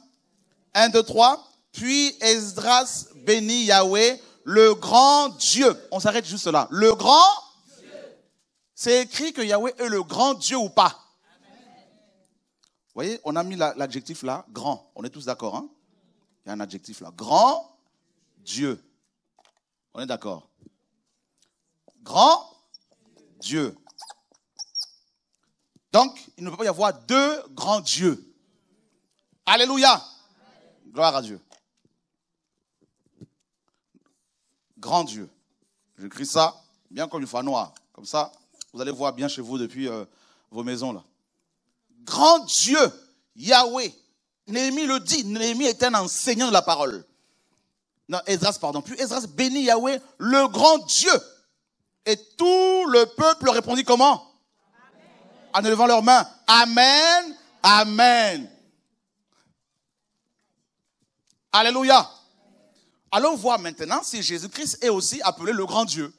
Un, deux, trois. Puis Esdras bénit Yahweh, le grand Dieu. On s'arrête juste là. Le grand Dieu. C'est écrit que Yahweh est le grand Dieu ou pas voyez, on a mis l'adjectif là, grand. On est tous d'accord, hein Il y a un adjectif là. Grand Dieu. On est d'accord. Grand Dieu. Donc, il ne peut pas y avoir deux grands dieux. Alléluia. Gloire à Dieu. Grand Dieu. J'écris ça bien comme une fois noir. Comme ça, vous allez voir bien chez vous depuis euh, vos maisons là grand Dieu, Yahweh. Néhémie le dit, Néhémie est un enseignant de la parole. Non, Ezras, pardon, plus Ezras bénit Yahweh, le grand Dieu. Et tout le peuple répondit comment En élevant leurs mains. Amen, Amen. Alléluia. Allons voir maintenant si Jésus-Christ est aussi appelé le grand Dieu.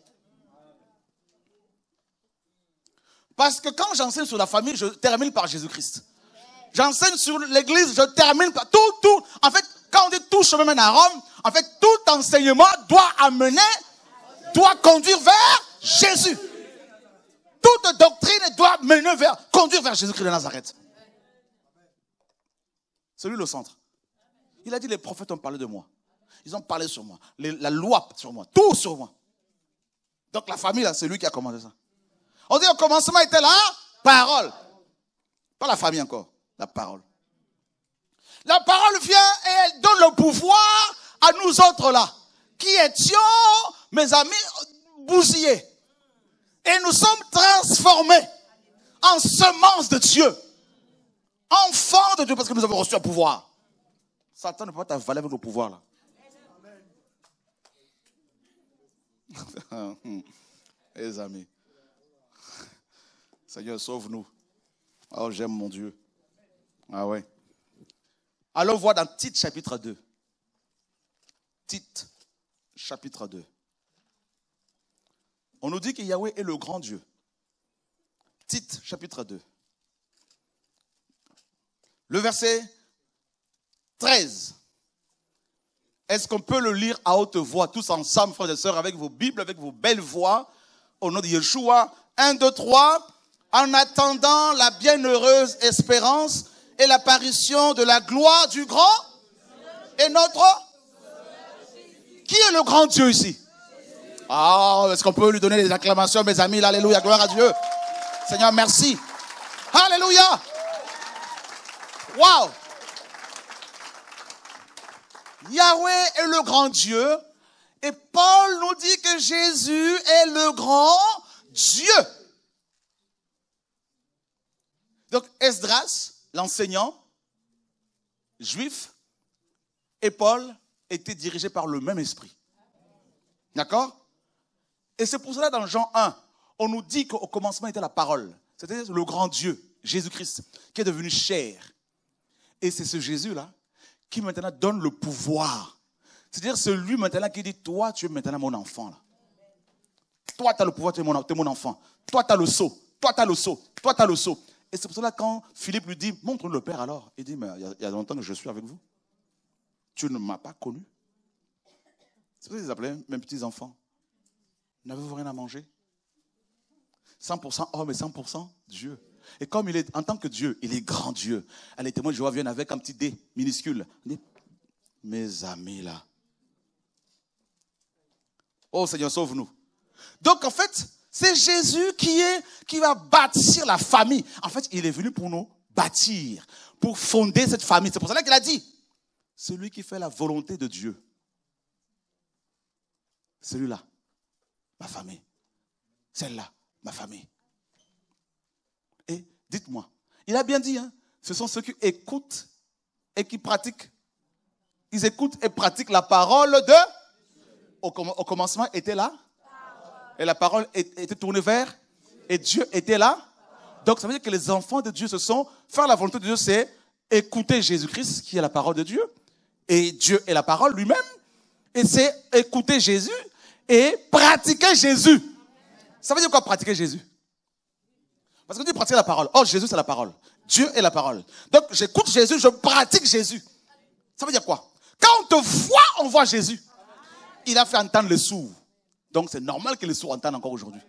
Parce que quand j'enseigne sur la famille, je termine par Jésus-Christ. J'enseigne sur l'église, je termine par tout, tout. En fait, quand on dit tout chemin mène à Rome, en fait, tout enseignement doit amener, doit conduire vers Jésus. Toute doctrine doit mener vers, conduire vers Jésus-Christ de Nazareth. C'est lui le centre. Il a dit, les prophètes ont parlé de moi. Ils ont parlé sur moi. la loi sur moi. Tout sur moi. Donc la famille, c'est lui qui a commandé ça. On dit au commencement était la parole. Pas la famille encore, la parole. La parole vient et elle donne le pouvoir à nous autres là, qui étions, mes amis, bousillés. Et nous sommes transformés en semences de Dieu. Enfants de Dieu, parce que nous avons reçu un pouvoir. Satan ne peut pas t'avaler avec le pouvoir là. Les amis. Seigneur, sauve-nous. Oh, j'aime mon Dieu. Ah ouais. Allons voir dans Tite chapitre 2. Tite chapitre 2. On nous dit que Yahweh est le grand Dieu. Tite chapitre 2. Le verset 13. Est-ce qu'on peut le lire à haute voix, tous ensemble, frères et sœurs, avec vos Bibles, avec vos belles voix, au nom de Yeshua 1, 2, 3 en attendant la bienheureuse espérance et l'apparition de la gloire du grand et notre. Qui est le grand Dieu ici Ah, est-ce qu'on peut lui donner des acclamations, mes amis Alléluia, gloire à Dieu. Seigneur, merci. Alléluia. Wow. Yahweh est le grand Dieu. Et Paul nous dit que Jésus est le grand Dieu. Donc Esdras, l'enseignant juif, et Paul étaient dirigés par le même esprit. D'accord Et c'est pour cela dans Jean 1, on nous dit qu'au commencement était la parole, c'était le grand Dieu, Jésus-Christ, qui est devenu chair. Et c'est ce Jésus-là qui maintenant donne le pouvoir. C'est-à-dire celui maintenant qui dit, toi tu es maintenant mon enfant. Là. Toi tu as le pouvoir, tu es mon, mon enfant. Toi tu as le sceau, toi tu as le sceau, toi tu as le sceau. Et c'est pour cela que quand Philippe lui dit, montre le Père alors, il dit, mais il y, a, longtemps que je suis avec vous. Tu ne m'as pas connu. C'est pour ça qu'ils appelaient mes petits-enfants. N'avez-vous rien à manger 100% homme et 100% Dieu. Et comme il est, en tant que Dieu, il est grand Dieu. Les témoins de joie viennent avec un petit dé minuscule. Dit, mes amis là. Oh Seigneur, sauve-nous. Donc en fait, c'est Jésus qui est, qui va bâtir la famille. En fait, il est venu pour nous bâtir, pour fonder cette famille. C'est pour cela qu'il a dit, celui qui fait la volonté de Dieu, celui-là, ma famille, celle-là, ma famille. Et dites-moi, il a bien dit, hein, ce sont ceux qui écoutent et qui pratiquent. Ils écoutent et pratiquent la parole de... Au, commencement était là et la parole était tournée vers et Dieu était là. Donc ça veut dire que les enfants de Dieu se sont, faire la volonté de Dieu, c'est écouter Jésus-Christ qui est la parole de Dieu. Et Dieu est la parole lui-même. Et c'est écouter Jésus et pratiquer Jésus. Ça veut dire quoi pratiquer Jésus Parce que tu pratiques la parole. Oh Jésus, c'est la parole. Dieu est la parole. Donc, j'écoute Jésus, je pratique Jésus. Ça veut dire quoi Quand on te voit, on voit Jésus. Il a fait entendre les sourds. Donc c'est normal qu'ils soit sourds encore aujourd'hui.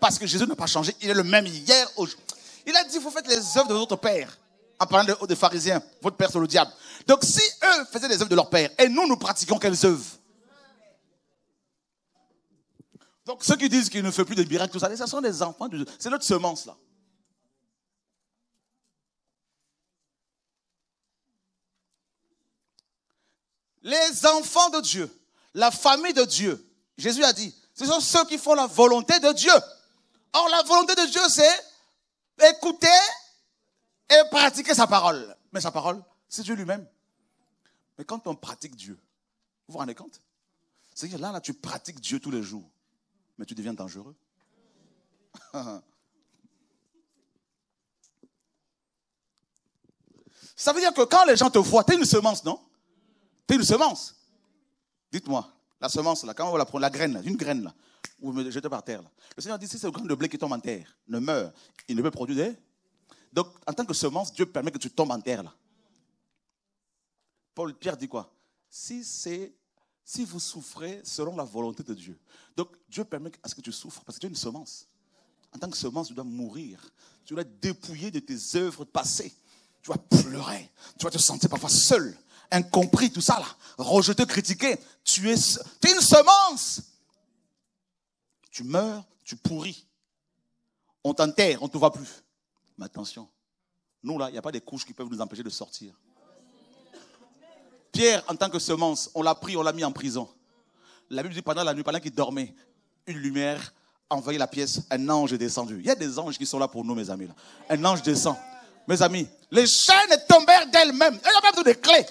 Parce que Jésus n'a pas changé, il est le même hier, aujourd'hui. Il a dit, vous faites les œuvres de votre Père, en parlant des pharisiens, votre Père c'est le diable. Donc si eux faisaient les œuvres de leur Père, et nous, nous pratiquons quelles œuvres Donc ceux qui disent qu'il ne fait plus de miracles, tout ça, ce sont des enfants de Dieu. C'est notre semence là. Les enfants de Dieu, la famille de Dieu, Jésus a dit, ce sont ceux qui font la volonté de Dieu. Or, la volonté de Dieu, c'est écouter et pratiquer sa parole. Mais sa parole, c'est Dieu lui-même. Mais quand on pratique Dieu, vous vous rendez compte C'est dire là, là, tu pratiques Dieu tous les jours, mais tu deviens dangereux. Ça veut dire que quand les gens te voient, t'es une semence, non es une semence. Dites-moi, la semence, là, quand on la prendre, la graine, une graine, là, vous me jetez par terre. Le Seigneur dit, si c'est le grain de blé qui tombe en terre, ne meurt, il ne peut produire Donc, en tant que semence, Dieu permet que tu tombes en terre, là. Paul Pierre dit quoi Si c'est... Si vous souffrez selon la volonté de Dieu. Donc, Dieu permet à ce que tu souffres, parce que tu es une semence. En tant que semence, tu dois mourir. Tu dois dépouillé de tes œuvres passées. Tu vas pleurer. Tu vas te sentir parfois seul incompris, tout ça là, rejeté, critiqué. Tu es, une semence. Tu meurs, tu pourris. On t'enterre, on ne te voit plus. Mais attention, nous là, il n'y a pas des couches qui peuvent nous empêcher de sortir. Pierre, en tant que semence, on l'a pris, on l'a mis en prison. La Bible dit pendant la nuit, pendant qu'il dormait, une lumière envahit la pièce, un ange est descendu. Il y a des anges qui sont là pour nous, mes amis. Un ange descend. Mes amis, les chaînes tombèrent d'elles-mêmes. Elles avaient même des clés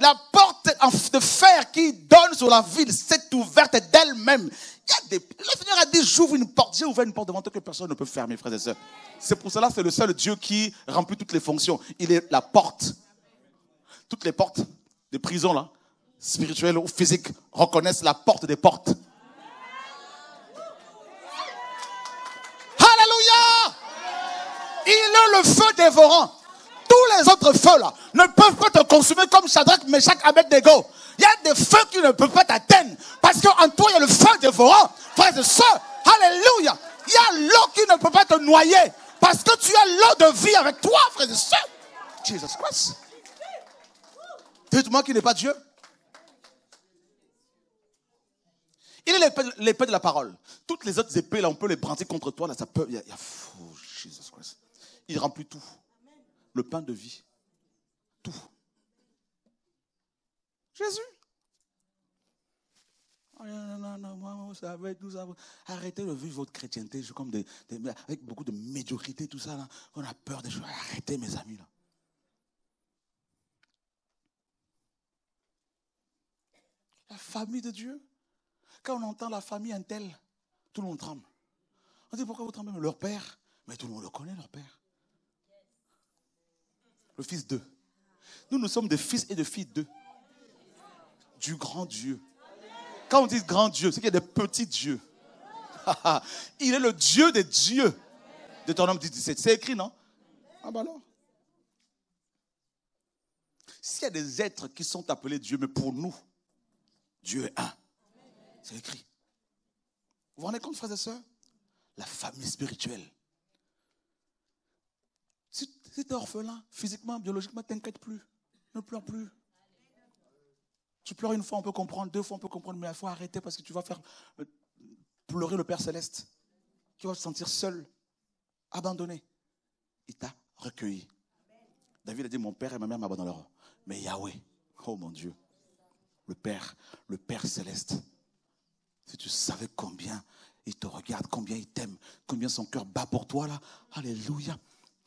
la porte de fer qui donne sur la ville s'est ouverte d'elle-même. Des... Le Seigneur a dit, j'ouvre une porte. J'ai ouvert une porte devant toi que personne ne peut fermer, frères et sœurs. C'est pour cela que c'est le seul Dieu qui remplit toutes les fonctions. Il est la porte. Toutes les portes des prisons, là, spirituelles ou physiques, reconnaissent la porte des portes. Alléluia Il est le feu dévorant autres feux là ne peuvent pas te consumer comme Shadrach, Meshach, Abednego. Il y a des feux qui ne peuvent pas t'atteindre parce qu'en toi il y a le feu dévorant, frères et sœurs. Alléluia. Il y a l'eau qui ne peut pas te noyer parce que tu as l'eau de vie avec toi, frère et sœurs. Jesus Christ. Dites-moi qui n'est pas Dieu. Il est l'épée de la parole. Toutes les autres épées, là, on peut les brandir contre toi. Là, ça peut. Il y a, fou, Christ. Il remplit tout le pain de vie. Tout. Jésus. Arrêtez de vivre votre chrétienté comme avec beaucoup de médiocrité, tout ça. On a peur des choses. Arrêtez, mes amis. Là. La famille de Dieu. Quand on entend la famille un tel, tout le monde tremble. On dit pourquoi vous tremblez Leur père. Mais tout le monde le connaît, leur père fils d'eux. Nous, nous sommes des fils et des filles d'eux. Du grand Dieu. Quand on dit grand Dieu, c'est qu'il y a des petits dieux. Il est le Dieu des dieux de ton homme 17. C'est écrit, non Ah bah non. S'il y a des êtres qui sont appelés Dieu, mais pour nous, Dieu est un. C'est écrit. Vous vous rendez compte, frères et sœurs La famille spirituelle. Si tu orphelin, physiquement, biologiquement, t'inquiète plus. Ne pleure plus. Tu pleures une fois, on peut comprendre, deux fois, on peut comprendre, mais il faut arrêter parce que tu vas faire euh, pleurer le Père Céleste. Tu vas te sentir seul, abandonné. Il t'a recueilli. David a dit, mon père et ma mère m'abandonneront. Mais Yahweh, oh mon Dieu, le Père, le Père Céleste, si tu savais combien il te regarde, combien il t'aime, combien son cœur bat pour toi là, alléluia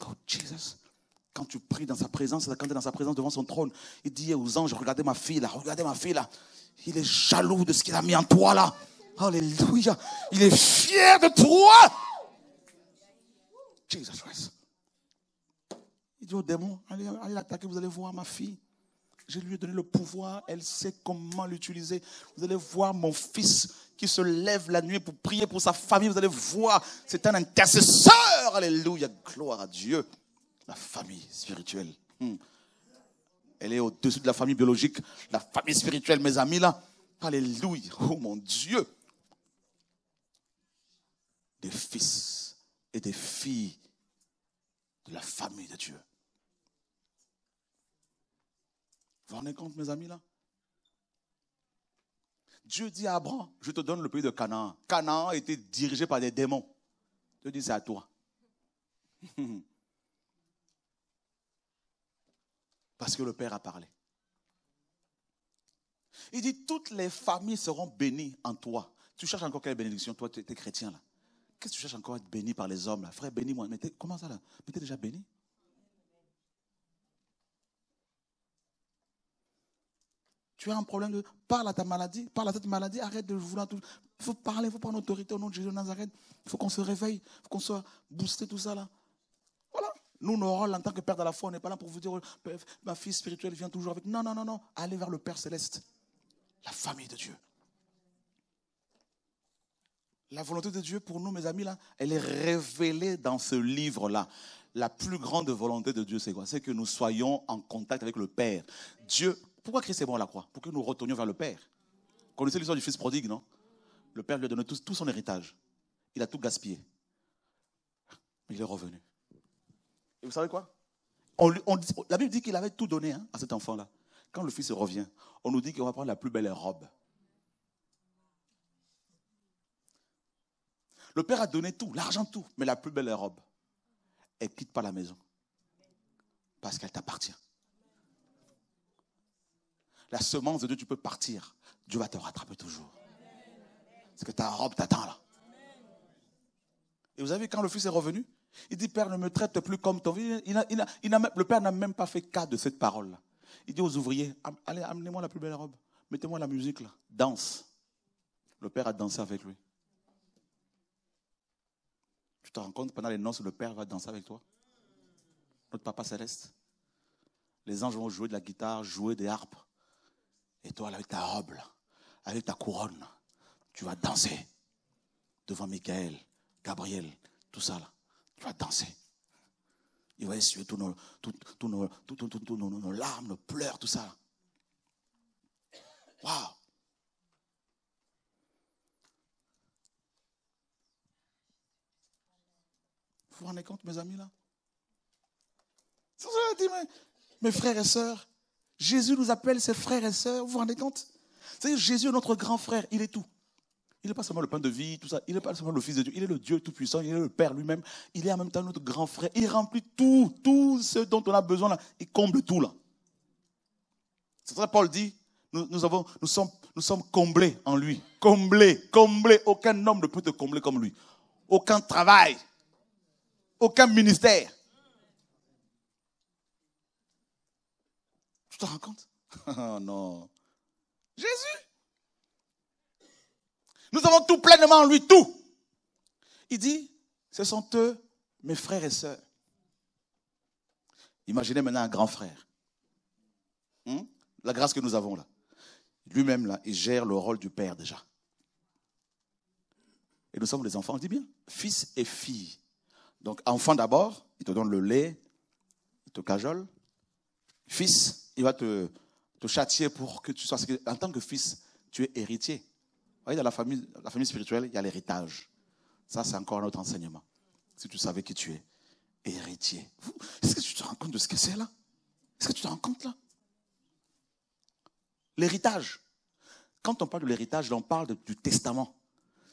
oh Jesus. Quand tu pries dans sa présence, quand tu es dans sa présence devant son trône, il dit aux anges, regardez ma fille là, regardez ma fille là. Il est jaloux de ce qu'il a mis en toi là. Alléluia. Il est fier de toi. Jesus Christ. Il dit au démon, allez, allez l'attaquer, vous allez voir ma fille. Je lui ai donné le pouvoir, elle sait comment l'utiliser. Vous allez voir mon fils qui se lève la nuit pour prier pour sa famille. Vous allez voir, c'est un intercesseur. Alléluia, gloire à Dieu. La famille spirituelle. Hmm. Elle est au-dessus de la famille biologique. La famille spirituelle, mes amis, là. Alléluia. Oh mon Dieu. Des fils et des filles de la famille de Dieu. Vous vous rendez compte, mes amis, là Dieu dit à Abraham, je te donne le pays de Canaan. Canaan était dirigé par des démons. Dieu dit, c'est à toi. Parce que le Père a parlé. Il dit, toutes les familles seront bénies en toi. Tu cherches encore quelle bénédiction, toi, tu es, chrétien, là. Qu'est-ce que tu cherches encore à être béni par les hommes, là Frère, bénis-moi. Mais comment ça, là Mais es déjà béni Tu as un problème de. Parle à ta maladie, parle à cette maladie, arrête de vouloir tout. Il faut parler, il faut prendre autorité au nom de Jésus de Nazareth. Il faut qu'on se réveille, il faut qu'on soit boosté, tout ça là. Voilà. Nous, nos rôles en tant que père de la foi, on n'est pas là pour vous dire, euh, ma fille spirituelle vient toujours avec. Non, non, non, non. Allez vers le Père Céleste, la famille de Dieu. La volonté de Dieu pour nous, mes amis, là, elle est révélée dans ce livre-là. La plus grande volonté de Dieu, c'est quoi C'est que nous soyons en contact avec le Père. Dieu pourquoi Christ est mort à la croix Pour que nous retournions vers le Père. Vous connaissez l'histoire du fils prodigue, non Le Père lui a donné tout, son héritage. Il a tout gaspillé. Mais il est revenu. Et vous savez quoi La Bible dit qu'il avait tout donné hein, à cet enfant-là. Quand le fils revient, on nous dit qu'on va prendre la plus belle robe. Le père a donné tout, l'argent, tout, mais la plus belle robe, elle quitte pas la maison parce qu'elle t'appartient la semence de Dieu, tu peux partir. Dieu va te rattraper toujours. Parce que ta robe t'attend là. Et vous avez quand le fils est revenu, il dit, Père, ne me traite plus comme ton fils. le Père n'a même pas fait cas de cette parole-là. Il dit aux ouvriers, allez, amenez-moi la plus belle robe. Mettez-moi la musique là. Danse. Le Père a dansé avec lui. Tu te rends compte, pendant les noces, le Père va danser avec toi. Notre Papa céleste. Les anges vont jouer de la guitare, jouer des harpes. Et toi, avec ta robe, avec ta couronne, tu vas danser devant Michael, Gabriel, tout ça là. Tu vas danser. Il va essuyer toutes nos, tout, nos, larmes, nos pleurs, tout ça. Waouh! Vous vous rendez compte, mes amis, là? mes, mes frères et sœurs, Jésus nous appelle ses frères et sœurs, vous vous rendez compte cest Jésus est notre grand frère, il est tout. Il n'est pas seulement le pain de vie, tout ça, il n'est pas seulement le Fils de Dieu, il est le Dieu Tout-Puissant, il est le Père lui-même, il est en même temps notre grand frère, il remplit tout, tout ce dont on a besoin là, il comble tout là. C'est ça que Paul dit, nous, sommes, nous sommes comblés en lui, comblés, comblés, aucun homme ne peut te combler comme lui, aucun travail, aucun ministère, Tu te rends compte Oh non. Jésus. Nous avons tout pleinement en lui, tout. Il dit, ce sont eux, mes frères et sœurs. Imaginez maintenant un grand frère. Hmm? La grâce que nous avons là. Lui-même là, il gère le rôle du père déjà. Et nous sommes des enfants, on dit bien, fils et filles. Donc enfant d'abord, il te donne le lait, il te cajole. Fils, il va te, châtier pour que tu sois. En tant que fils, tu es héritier. Vous voyez, dans la famille, la famille spirituelle, il y a l'héritage. Ça, c'est encore un autre enseignement. Si tu savais qui tu es, héritier. Est-ce que tu te rends compte de ce que c'est là Est-ce que tu te rends compte là L'héritage. Quand on parle de l'héritage, on parle du testament.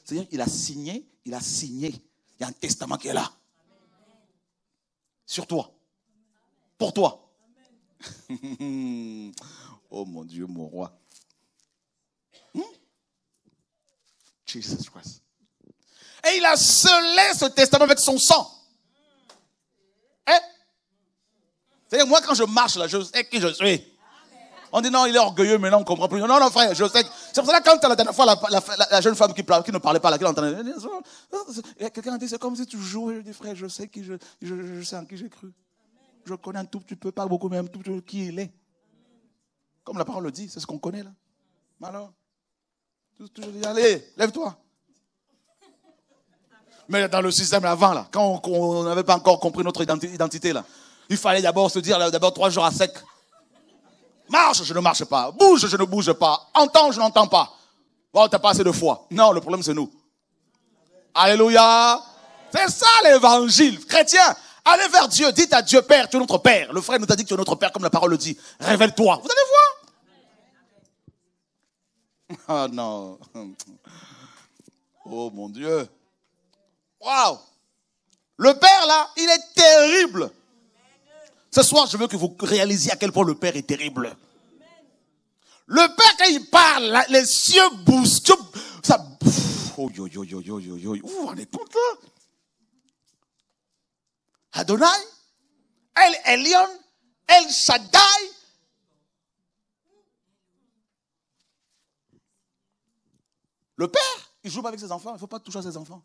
C'est-à-dire, il a signé, il a signé. Il y a un testament qui est là. Sur toi. Pour toi. oh mon Dieu, mon roi. Hmm? Jesus Christ. Et il a scellé ce testament avec son sang. Hein? C'est-à-dire, moi, quand je marche, là, je sais qui je suis. On dit non, il est orgueilleux, mais non, on ne comprend plus. Non, non, frère, je sais. C'est pour ça que quand la dernière fois, la, jeune femme qui, ne parlait pas, laquelle entendait. Quelqu'un a dit, c'est comme si tu jouais. Je dis, frère, je sais qui je, je sais en qui j'ai cru je connais un tout tu peux pas beaucoup, mais un tout petit qui il est. Comme la parole le dit, c'est ce qu'on connaît là. Mais alors, toujours allez, lève-toi. Mais dans le système avant, là, quand on n'avait pas encore compris notre identité, là, il fallait d'abord se dire, d'abord trois jours à sec. Marche, je ne marche pas. Bouge, je ne bouge pas. Entends, je n'entends pas. Bon, t'as pas assez de foi. Non, le problème, c'est nous. Alléluia. C'est ça l'évangile chrétien. Allez vers Dieu. Dites à Dieu, Père, tu es notre Père. Le frère nous a dit que tu es notre Père, comme la parole le dit. Révèle-toi. Vous allez voir. Oh non. Oh mon Dieu. Waouh. Le Père, là, il est terrible. Ce soir, je veux que vous réalisiez à quel point le Père est terrible. Le Père, quand il parle, les cieux boussent. Ça... Oh, yo, yo, yo, yo, yo, yo. Vous vous rendez là Adonai, El Elion, El Shaddai. Le père, il joue avec ses enfants, il ne faut pas toucher à ses enfants.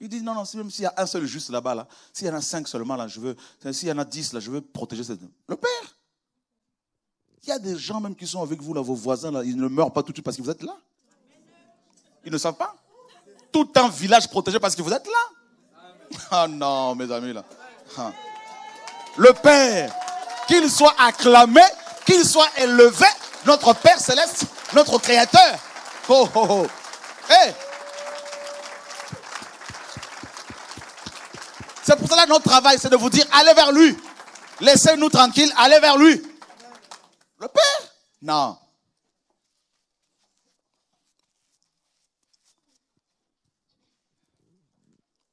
Il dit non, non, même s'il y a un seul juste là-bas, là, s'il y en a cinq seulement, là, je veux, s'il y en a dix, là, je veux protéger cette. Le père. Il y a des gens même qui sont avec vous, là, vos voisins, là, ils ne meurent pas tout de suite parce que vous êtes là. Ils ne savent pas. Tout un village protégé parce que vous êtes là oh non, mes amis, là. Ah. Le Père, qu'il soit acclamé, qu'il soit élevé, notre Père céleste, notre Créateur. Oh, oh, oh. C'est pour cela que notre travail, c'est de vous dire, allez vers lui. Laissez-nous tranquilles, allez vers lui. Le Père Non.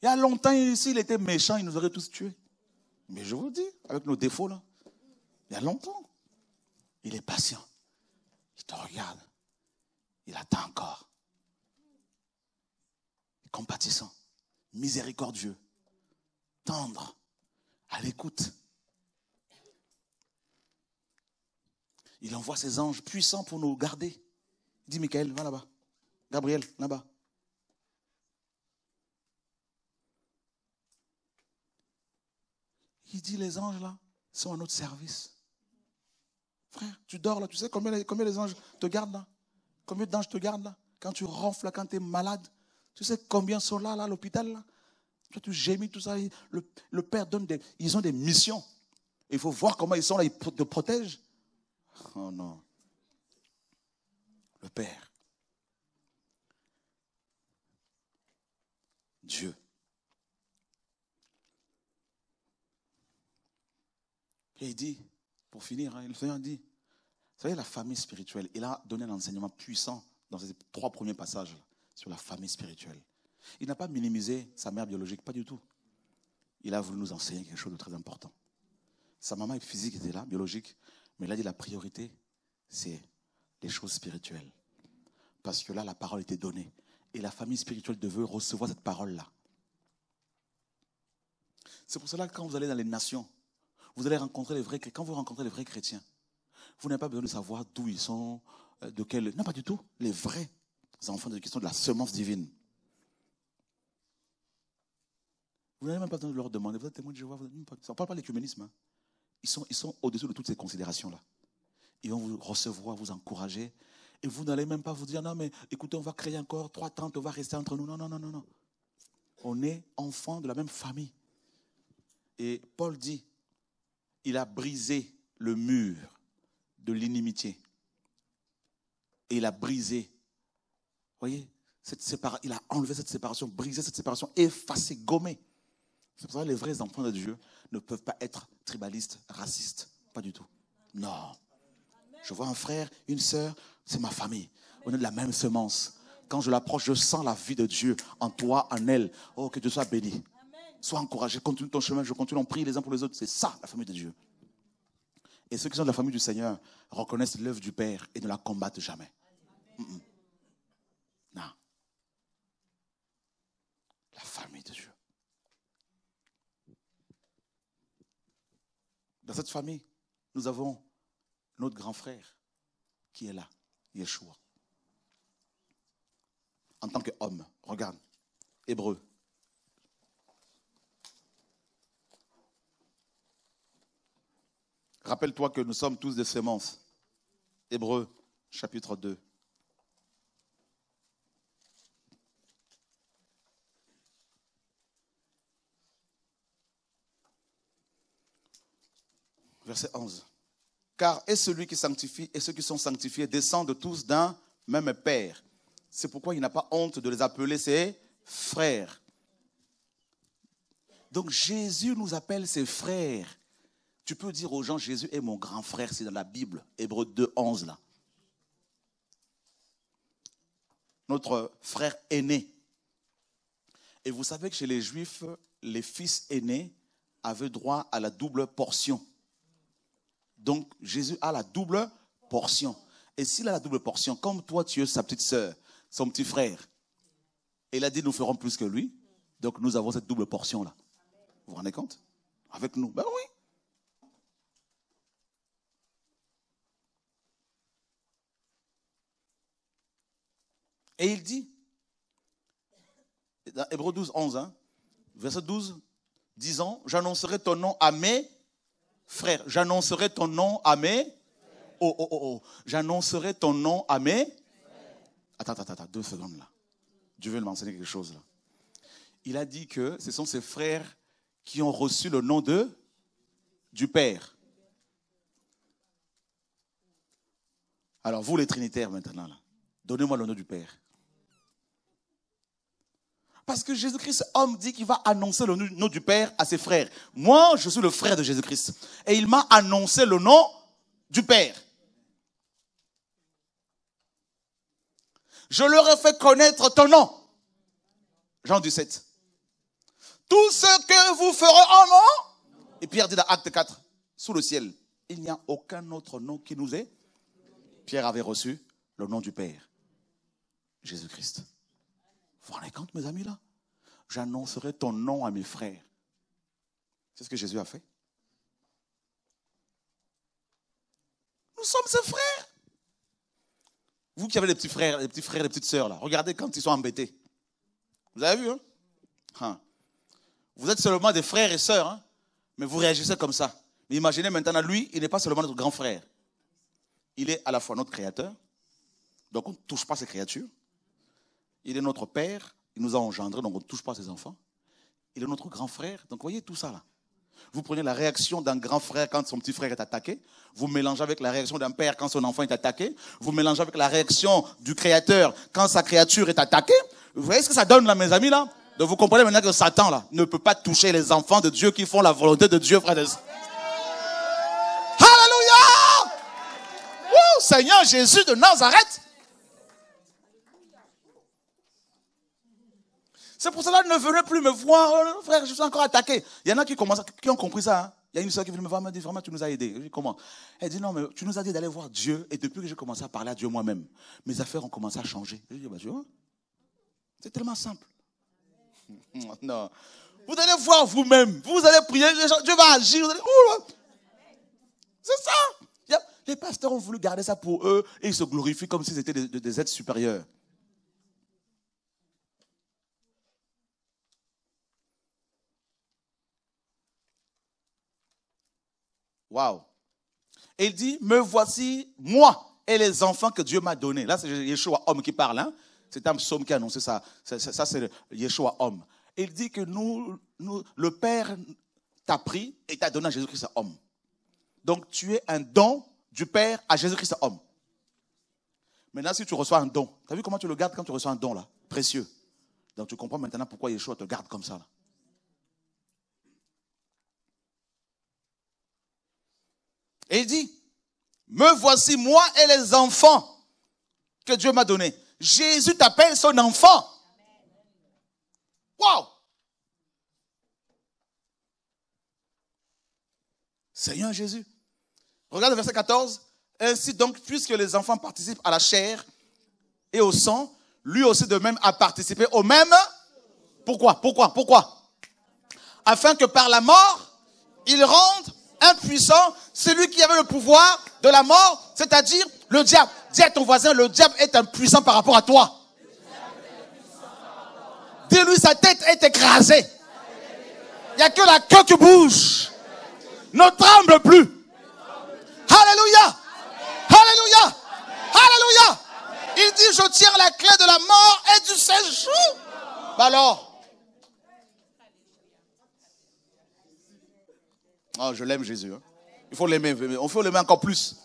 Il y a longtemps, s'il était méchant, il nous aurait tous tués. Mais je vous dis, avec nos défauts, là, il y a longtemps. Il est patient. Il te regarde. Il attend encore. Compatissant, miséricordieux, tendre, à l'écoute. Il envoie ses anges puissants pour nous garder. Il dit Michael, va là-bas. Gabriel, là-bas. Qui dit, les anges là sont à notre service. Frère, tu dors là, tu sais combien, combien les anges te gardent là Combien d'anges te gardent là Quand tu ronfles, quand tu es malade, tu sais combien sont là, là, à l'hôpital là Toi, tu gémis, tout ça. Le, le, Père donne des. Ils ont des missions. Il faut voir comment ils sont là, ils te protègent. Oh non. Le Père. Dieu. Et il dit, pour finir, hein, le Seigneur dit, vous savez, la famille spirituelle, il a donné un enseignement puissant dans ces trois premiers passages sur la famille spirituelle. Il n'a pas minimisé sa mère biologique, pas du tout. Il a voulu nous enseigner quelque chose de très important. Sa maman physique était là, biologique, mais il a dit la priorité, c'est les choses spirituelles. Parce que là, la parole était donnée. Et la famille spirituelle devait recevoir cette parole-là. C'est pour cela que quand vous allez dans les nations, vous allez rencontrer les vrais Quand vous rencontrez les vrais chrétiens, vous n'avez pas besoin de savoir d'où ils sont, euh, de quel. Non, pas du tout. Les vrais enfants de question de la semence divine. Vous n'avez même pas besoin de leur demander. Vous êtes témoin de Jéhovah. On ne parle pas d'écuménisme. Hein. Ils sont, ils sont au-dessus de toutes ces considérations-là. Ils vont vous recevoir, vous encourager. Et vous n'allez même pas vous dire, non, mais écoutez, on va créer encore trois tentes, on va rester entre nous. Non, non, non, non, non. On est enfants de la même famille. Et Paul dit, il a brisé le mur de l'inimitié. Et il a brisé, voyez, cette il a enlevé cette séparation, brisé cette séparation, effacé, gommé. C'est pour ça que les vrais enfants de Dieu ne peuvent pas être tribalistes, racistes. Pas du tout. Non. Je vois un frère, une sœur, c'est ma famille. On est de la même semence. Quand je l'approche, je sens la vie de Dieu en toi, en elle. Oh, que Dieu soit béni. Sois encouragé, continue ton chemin, je continue, on prie les uns pour les autres. C'est ça la famille de Dieu. Et ceux qui sont de la famille du Seigneur reconnaissent l'œuvre du Père et ne la combattent jamais. Non. La famille de Dieu. Dans cette famille, nous avons notre grand frère qui est là, Yeshua. En tant qu'homme, regarde, hébreu, Rappelle-toi que nous sommes tous des semences. Hébreu chapitre 2. Verset 11. Car et celui qui sanctifie et ceux qui sont sanctifiés descendent tous d'un même Père. C'est pourquoi il n'a pas honte de les appeler ses frères. Donc Jésus nous appelle ses frères. Tu peux dire aux gens, Jésus est mon grand frère, c'est dans la Bible, Hébreu 2, 11 là. Notre frère aîné. Et vous savez que chez les Juifs, les fils aînés avaient droit à la double portion. Donc Jésus a la double portion. Et s'il a la double portion, comme toi tu es sa petite sœur, son petit frère, il a dit nous ferons plus que lui, donc nous avons cette double portion là. Vous vous rendez compte Avec nous. Ben oui. Et il dit, dans Hébreu 12, 11, verset 12, disant, j'annoncerai ton nom à mes frères. J'annoncerai ton nom à mes... Oh, oh, oh, oh. J'annoncerai ton nom à mes... Attends, attends, attends, deux secondes là. Dieu veut m'enseigner quelque chose là. Il a dit que ce sont ses frères qui ont reçu le nom de du Père. Alors vous les Trinitaires maintenant là, donnez-moi le nom du Père. Parce que Jésus-Christ, homme, dit qu'il va annoncer le nom du Père à ses frères. Moi, je suis le frère de Jésus-Christ. Et il m'a annoncé le nom du Père. Je leur ai fait connaître ton nom. Jean 17. Tout ce que vous ferez en nom. Et Pierre dit dans Acte 4, sous le ciel, il n'y a aucun autre nom qui nous est. Pierre avait reçu le nom du Père, Jésus-Christ. Vous vous rendez compte, mes amis, là J'annoncerai ton nom à mes frères. C'est ce que Jésus a fait. Nous sommes ses frères. Vous qui avez des petits frères, des petits frères, des petites sœurs, là, regardez quand ils sont embêtés. Vous avez vu, hein? hein, Vous êtes seulement des frères et sœurs, hein, mais vous réagissez comme ça. Mais imaginez maintenant, lui, il n'est pas seulement notre grand frère. Il est à la fois notre créateur, donc on ne touche pas ses créatures. Il est notre père, il nous a engendrés, donc on ne touche pas ses enfants. Il est notre grand frère, donc voyez tout ça là. Vous prenez la réaction d'un grand frère quand son petit frère est attaqué, vous mélangez avec la réaction d'un père quand son enfant est attaqué, vous mélangez avec la réaction du créateur quand sa créature est attaquée. Vous voyez ce que ça donne là, mes amis là Donc vous comprenez maintenant que Satan là ne peut pas toucher les enfants de Dieu qui font la volonté de Dieu, frères et sœurs. Seigneur Jésus de Nazareth! C'est pour cela ne venez plus me voir. Oh, frère, je suis encore attaqué. Il y en a qui, commencent, qui ont compris ça. Hein. Il y a une soeur qui vient me voir, me dit vraiment, tu nous as aidés. Je dis comment Elle dit non, mais tu nous as dit d'aller voir Dieu. Et depuis que j'ai commencé à parler à Dieu moi-même, mes affaires ont commencé à changer. Je dis bah, tu hein. c'est tellement simple. non. Vous allez voir vous-même. Vous allez prier. Dieu va agir. Vous allez, oh c'est ça. Les pasteurs ont voulu garder ça pour eux et ils se glorifient comme s'ils étaient des êtres supérieurs. Waouh. Et il dit, me voici, moi et les enfants que Dieu m'a donnés. Là, c'est Yeshua homme qui parle. Hein. C'est un psaume qui a annoncé ça. Ça, c'est Yeshua homme. Il dit que nous, nous le Père t'a pris et t'a donné à Jésus-Christ homme. Donc, tu es un don du Père à Jésus-Christ homme. Maintenant, si tu reçois un don, tu as vu comment tu le gardes quand tu reçois un don là Précieux. Donc, tu comprends maintenant pourquoi Yeshua te garde comme ça. Là. Et il dit, me voici moi et les enfants que Dieu m'a donnés. Jésus t'appelle son enfant. Wow! Seigneur Jésus. Regarde le verset 14. Ainsi donc, puisque les enfants participent à la chair et au sang, lui aussi de même a participé au même. Pourquoi Pourquoi Pourquoi Afin que par la mort, il rende impuissant, celui qui avait le pouvoir de la mort, c'est-à-dire le diable. Dis à ton voisin, le diable est impuissant par rapport à toi. Dis-lui, sa tête est écrasée. Il n'y a que la queue qui bouge. Ne tremble plus. Alléluia. Alléluia. Alléluia. Il dit, je tiens la clé de la mort et du séjour. Bah alors, Ah, je l'aime Jésus. Hein. Il faut l'aimer. On faut l'aimer encore plus.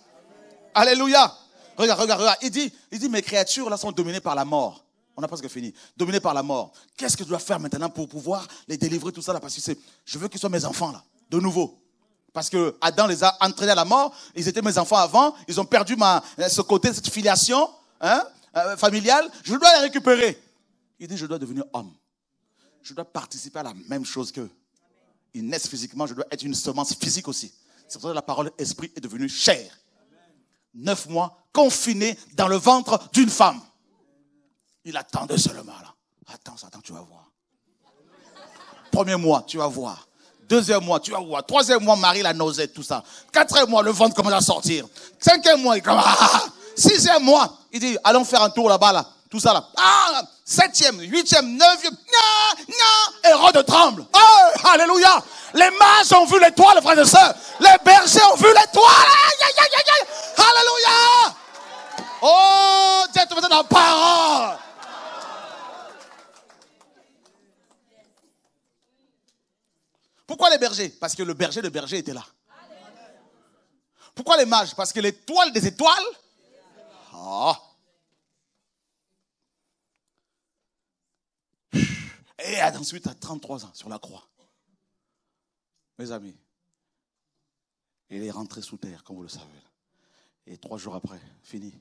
Alléluia. Regarde, regarde, regarde. Il dit, il dit, mes créatures là sont dominées par la mort. On a presque fini. Dominées par la mort. Qu'est-ce que je dois faire maintenant pour pouvoir les délivrer, tout ça là Parce que je veux qu'ils soient mes enfants là, de nouveau. Parce que Adam les a entraînés à la mort. Ils étaient mes enfants avant. Ils ont perdu ma, euh, ce côté, cette filiation hein, euh, familiale. Je dois les récupérer. Il dit, je dois devenir homme. Je dois participer à la même chose qu'eux. Il naissent physiquement, je dois être une semence physique aussi. C'est pour ça que la parole esprit est devenue chair. Neuf mois confiné dans le ventre d'une femme. Il attendait seulement là. Attends, attends, tu vas voir. Premier mois, tu vas voir. Deuxième mois, tu vas voir. Troisième mois, Marie la nausée, tout ça. Quatrième mois, le ventre commence à sortir. Cinquième mois, il commence. Sixième mois, il dit, allons faire un tour là-bas, là tout ça là. Ah, septième, huitième, neuvième, Héros de tremble. Oh, alléluia. Les mages ont vu l'étoile, frère et sœurs. Les bergers ont vu l'étoile. Alléluia. Oh, Dieu te dans la parole. Pourquoi les bergers Parce que le berger de berger était là. Pourquoi les mages Parce que l'étoile des étoiles. Oh. Et ensuite à 33 ans, sur la croix. Mes amis, il est rentré sous terre, comme vous le savez. Et trois jours après, fini.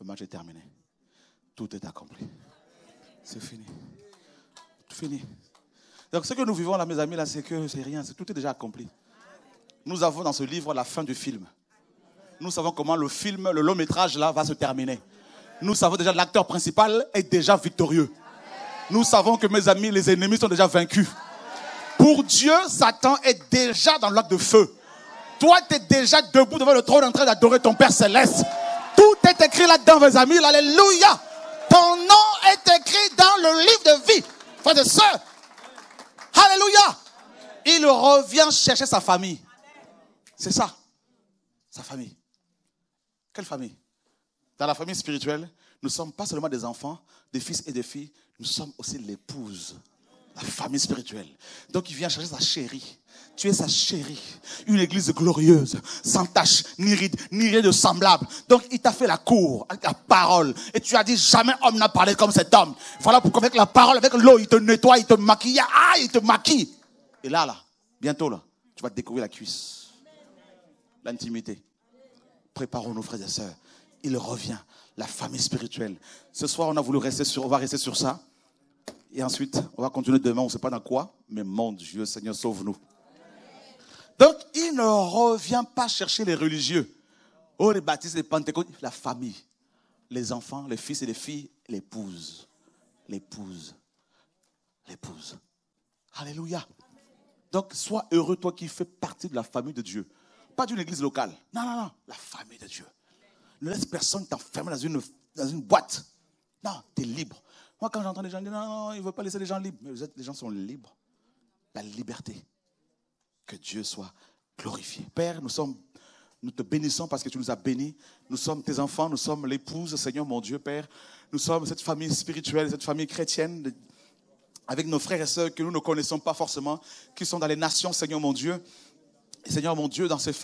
Le match est terminé. Tout est accompli. C'est fini. Tout fini. Donc ce que nous vivons là, mes amis, c'est que c'est rien. tout est déjà accompli. Nous avons dans ce livre la fin du film. Nous savons comment le film, le long métrage là, va se terminer. Nous savons déjà l'acteur principal est déjà victorieux nous savons que mes amis, les ennemis sont déjà vaincus. Pour Dieu, Satan est déjà dans le de feu. Toi, tu es déjà debout devant le trône en train d'adorer ton Père céleste. Tout est écrit là-dedans, mes amis. Alléluia. Ton nom est écrit dans le livre de vie. Frères et sœurs. Alléluia. Il revient chercher sa famille. C'est ça. Sa famille. Quelle famille Dans la famille spirituelle, nous ne sommes pas seulement des enfants, des fils et des filles, nous sommes aussi l'épouse, la famille spirituelle. Donc il vient chercher sa chérie. Tu es sa chérie. Une église glorieuse, sans tache, ni ride, ni rien de semblable. Donc il t'a fait la cour avec la parole. Et tu as dit, jamais homme n'a parlé comme cet homme. Voilà pourquoi avec la parole, avec l'eau, il te nettoie, il te maquille. Ah, il te maquille. Et là, là, bientôt, là, tu vas découvrir la cuisse. L'intimité. préparons nos frères et sœurs. Il revient la famille spirituelle. Ce soir, on a voulu rester sur, on va rester sur ça. Et ensuite, on va continuer demain, on ne sait pas dans quoi, mais mon Dieu, Seigneur, sauve-nous. Donc, il ne revient pas chercher les religieux. Oh, les baptistes, les pentecôtes, la famille, les enfants, les fils et les filles, l'épouse, l'épouse, l'épouse. Alléluia. Donc, sois heureux, toi qui fais partie de la famille de Dieu. Pas d'une église locale. Non, non, non. La famille de Dieu. Ne laisse personne t'enfermer dans une, dans une boîte. Non, tu es libre. Moi, quand j'entends les gens dire non, non, ils ne veut pas laisser les gens libres. Mais vous êtes, les gens sont libres. La liberté. Que Dieu soit glorifié. Père, nous Nous te bénissons parce que tu nous as bénis. Nous sommes tes enfants, nous sommes l'épouse, Seigneur mon Dieu, Père. Nous sommes cette famille spirituelle, cette famille chrétienne, avec nos frères et sœurs que nous ne connaissons pas forcément, qui sont dans les nations, Seigneur mon Dieu. Seigneur mon Dieu, dans, cette,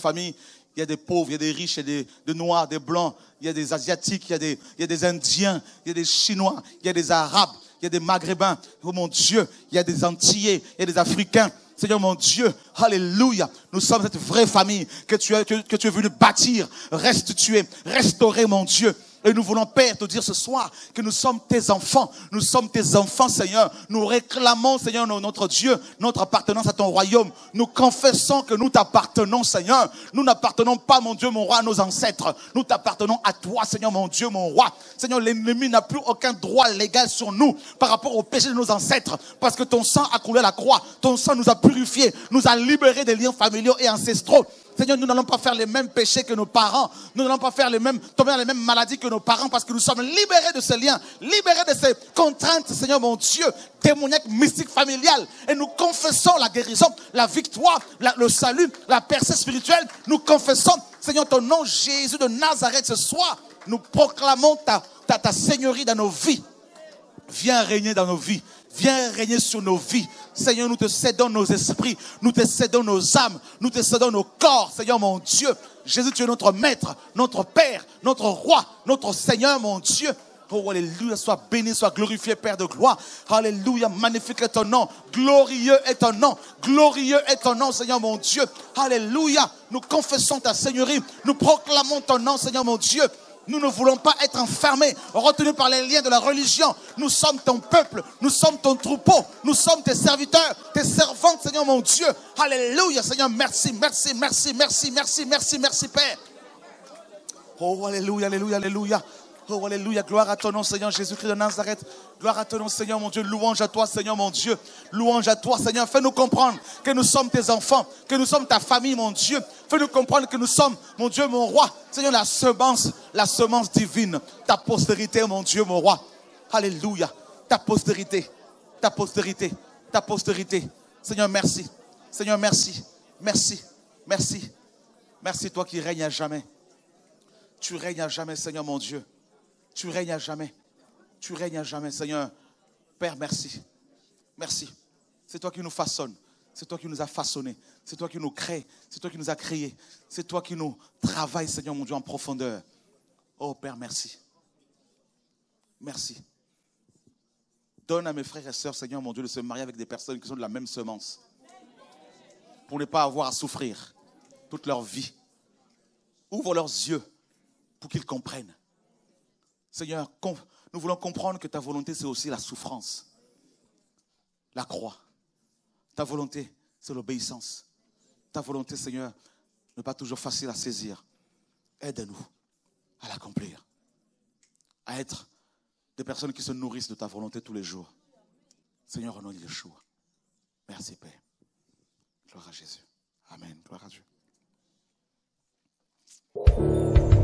famille, il y a des pauvres, il y a des riches, il y a des, noirs, des blancs, il y a des asiatiques, il y a des, indiens, il y a des chinois, il y a des arabes, il y a des maghrébins. Oh mon Dieu, il y a des antillais, il y a des africains. Seigneur mon Dieu, Alléluia. Nous sommes cette vraie famille que tu as, que, que tu es venu bâtir, restituer, restaurer mon Dieu. Et nous voulons, Père, te dire ce soir que nous sommes tes enfants. Nous sommes tes enfants, Seigneur. Nous réclamons, Seigneur, notre Dieu, notre appartenance à ton royaume. Nous confessons que nous t'appartenons, Seigneur. Nous n'appartenons pas, mon Dieu, mon roi, à nos ancêtres. Nous t'appartenons à toi, Seigneur, mon Dieu, mon roi. Seigneur, l'ennemi n'a plus aucun droit légal sur nous par rapport au péché de nos ancêtres. Parce que ton sang a coulé à la croix. Ton sang nous a purifiés, nous a libérés des liens familiaux et ancestraux. Seigneur, nous n'allons pas faire les mêmes péchés que nos parents. Nous n'allons pas faire les mêmes, tomber dans les mêmes maladies que nos parents parce que nous sommes libérés de ces liens, libérés de ces contraintes, Seigneur mon Dieu, démoniaque, mystique, familiales. Et nous confessons la guérison, la victoire, le salut, la percée spirituelle. Nous confessons, Seigneur, ton nom Jésus de Nazareth ce soir. Nous proclamons ta, ta Seigneurie dans nos vies. Viens régner dans nos vies. Viens régner sur nos vies. Seigneur, nous te cédons nos esprits, nous te cédons nos âmes, nous te cédons nos corps. Seigneur mon Dieu, Jésus, tu es notre maître, notre Père, notre Roi, notre Seigneur mon Dieu. Oh, Alléluia, sois béni, sois glorifié, Père de gloire. Alléluia, magnifique est ton nom. Glorieux est ton nom. Glorieux est ton nom, Seigneur mon Dieu. Alléluia, nous confessons ta Seigneurie. Nous proclamons ton nom, Seigneur mon Dieu. Nous ne voulons pas être enfermés, retenus par les liens de la religion. Nous sommes ton peuple, nous sommes ton troupeau, nous sommes tes serviteurs, tes servantes, Seigneur mon Dieu. Alléluia, Seigneur, merci, merci, merci, merci, merci, merci, merci, Père. Oh, Alléluia, Alléluia, Alléluia. Oh, alléluia. Gloire à ton nom, Seigneur Jésus-Christ de Nazareth. Gloire à ton nom, Seigneur mon Dieu. Louange à toi, Seigneur mon Dieu. Louange à toi, Seigneur. Fais-nous comprendre que nous sommes tes enfants, que nous sommes ta famille, mon Dieu. Fais-nous comprendre que nous sommes, mon Dieu, mon roi. Seigneur, la semence, la semence divine. Ta postérité, mon Dieu, mon roi. Alléluia. Ta postérité, ta postérité, ta postérité. Seigneur, merci. Seigneur, merci. Merci. Merci. Merci, toi qui règnes à jamais. Tu règnes à jamais, Seigneur mon Dieu. Tu règnes à jamais. Tu règnes à jamais, Seigneur. Père, merci. Merci. C'est toi qui nous façonne. C'est toi qui nous as façonnés. C'est toi qui nous crée. C'est toi qui nous as créés. C'est toi qui nous travailles, Seigneur mon Dieu, en profondeur. Oh Père, merci. Merci. Donne à mes frères et sœurs, Seigneur mon Dieu, de se marier avec des personnes qui sont de la même semence. Pour ne pas avoir à souffrir toute leur vie. Ouvre leurs yeux pour qu'ils comprennent. Seigneur, nous voulons comprendre que ta volonté, c'est aussi la souffrance, la croix. Ta volonté, c'est l'obéissance. Ta volonté, Seigneur, n'est pas toujours facile à saisir. Aide-nous à l'accomplir, à être des personnes qui se nourrissent de ta volonté tous les jours. Seigneur, au nom Yeshua. Merci, Père. Gloire à Jésus. Amen. Gloire à Dieu.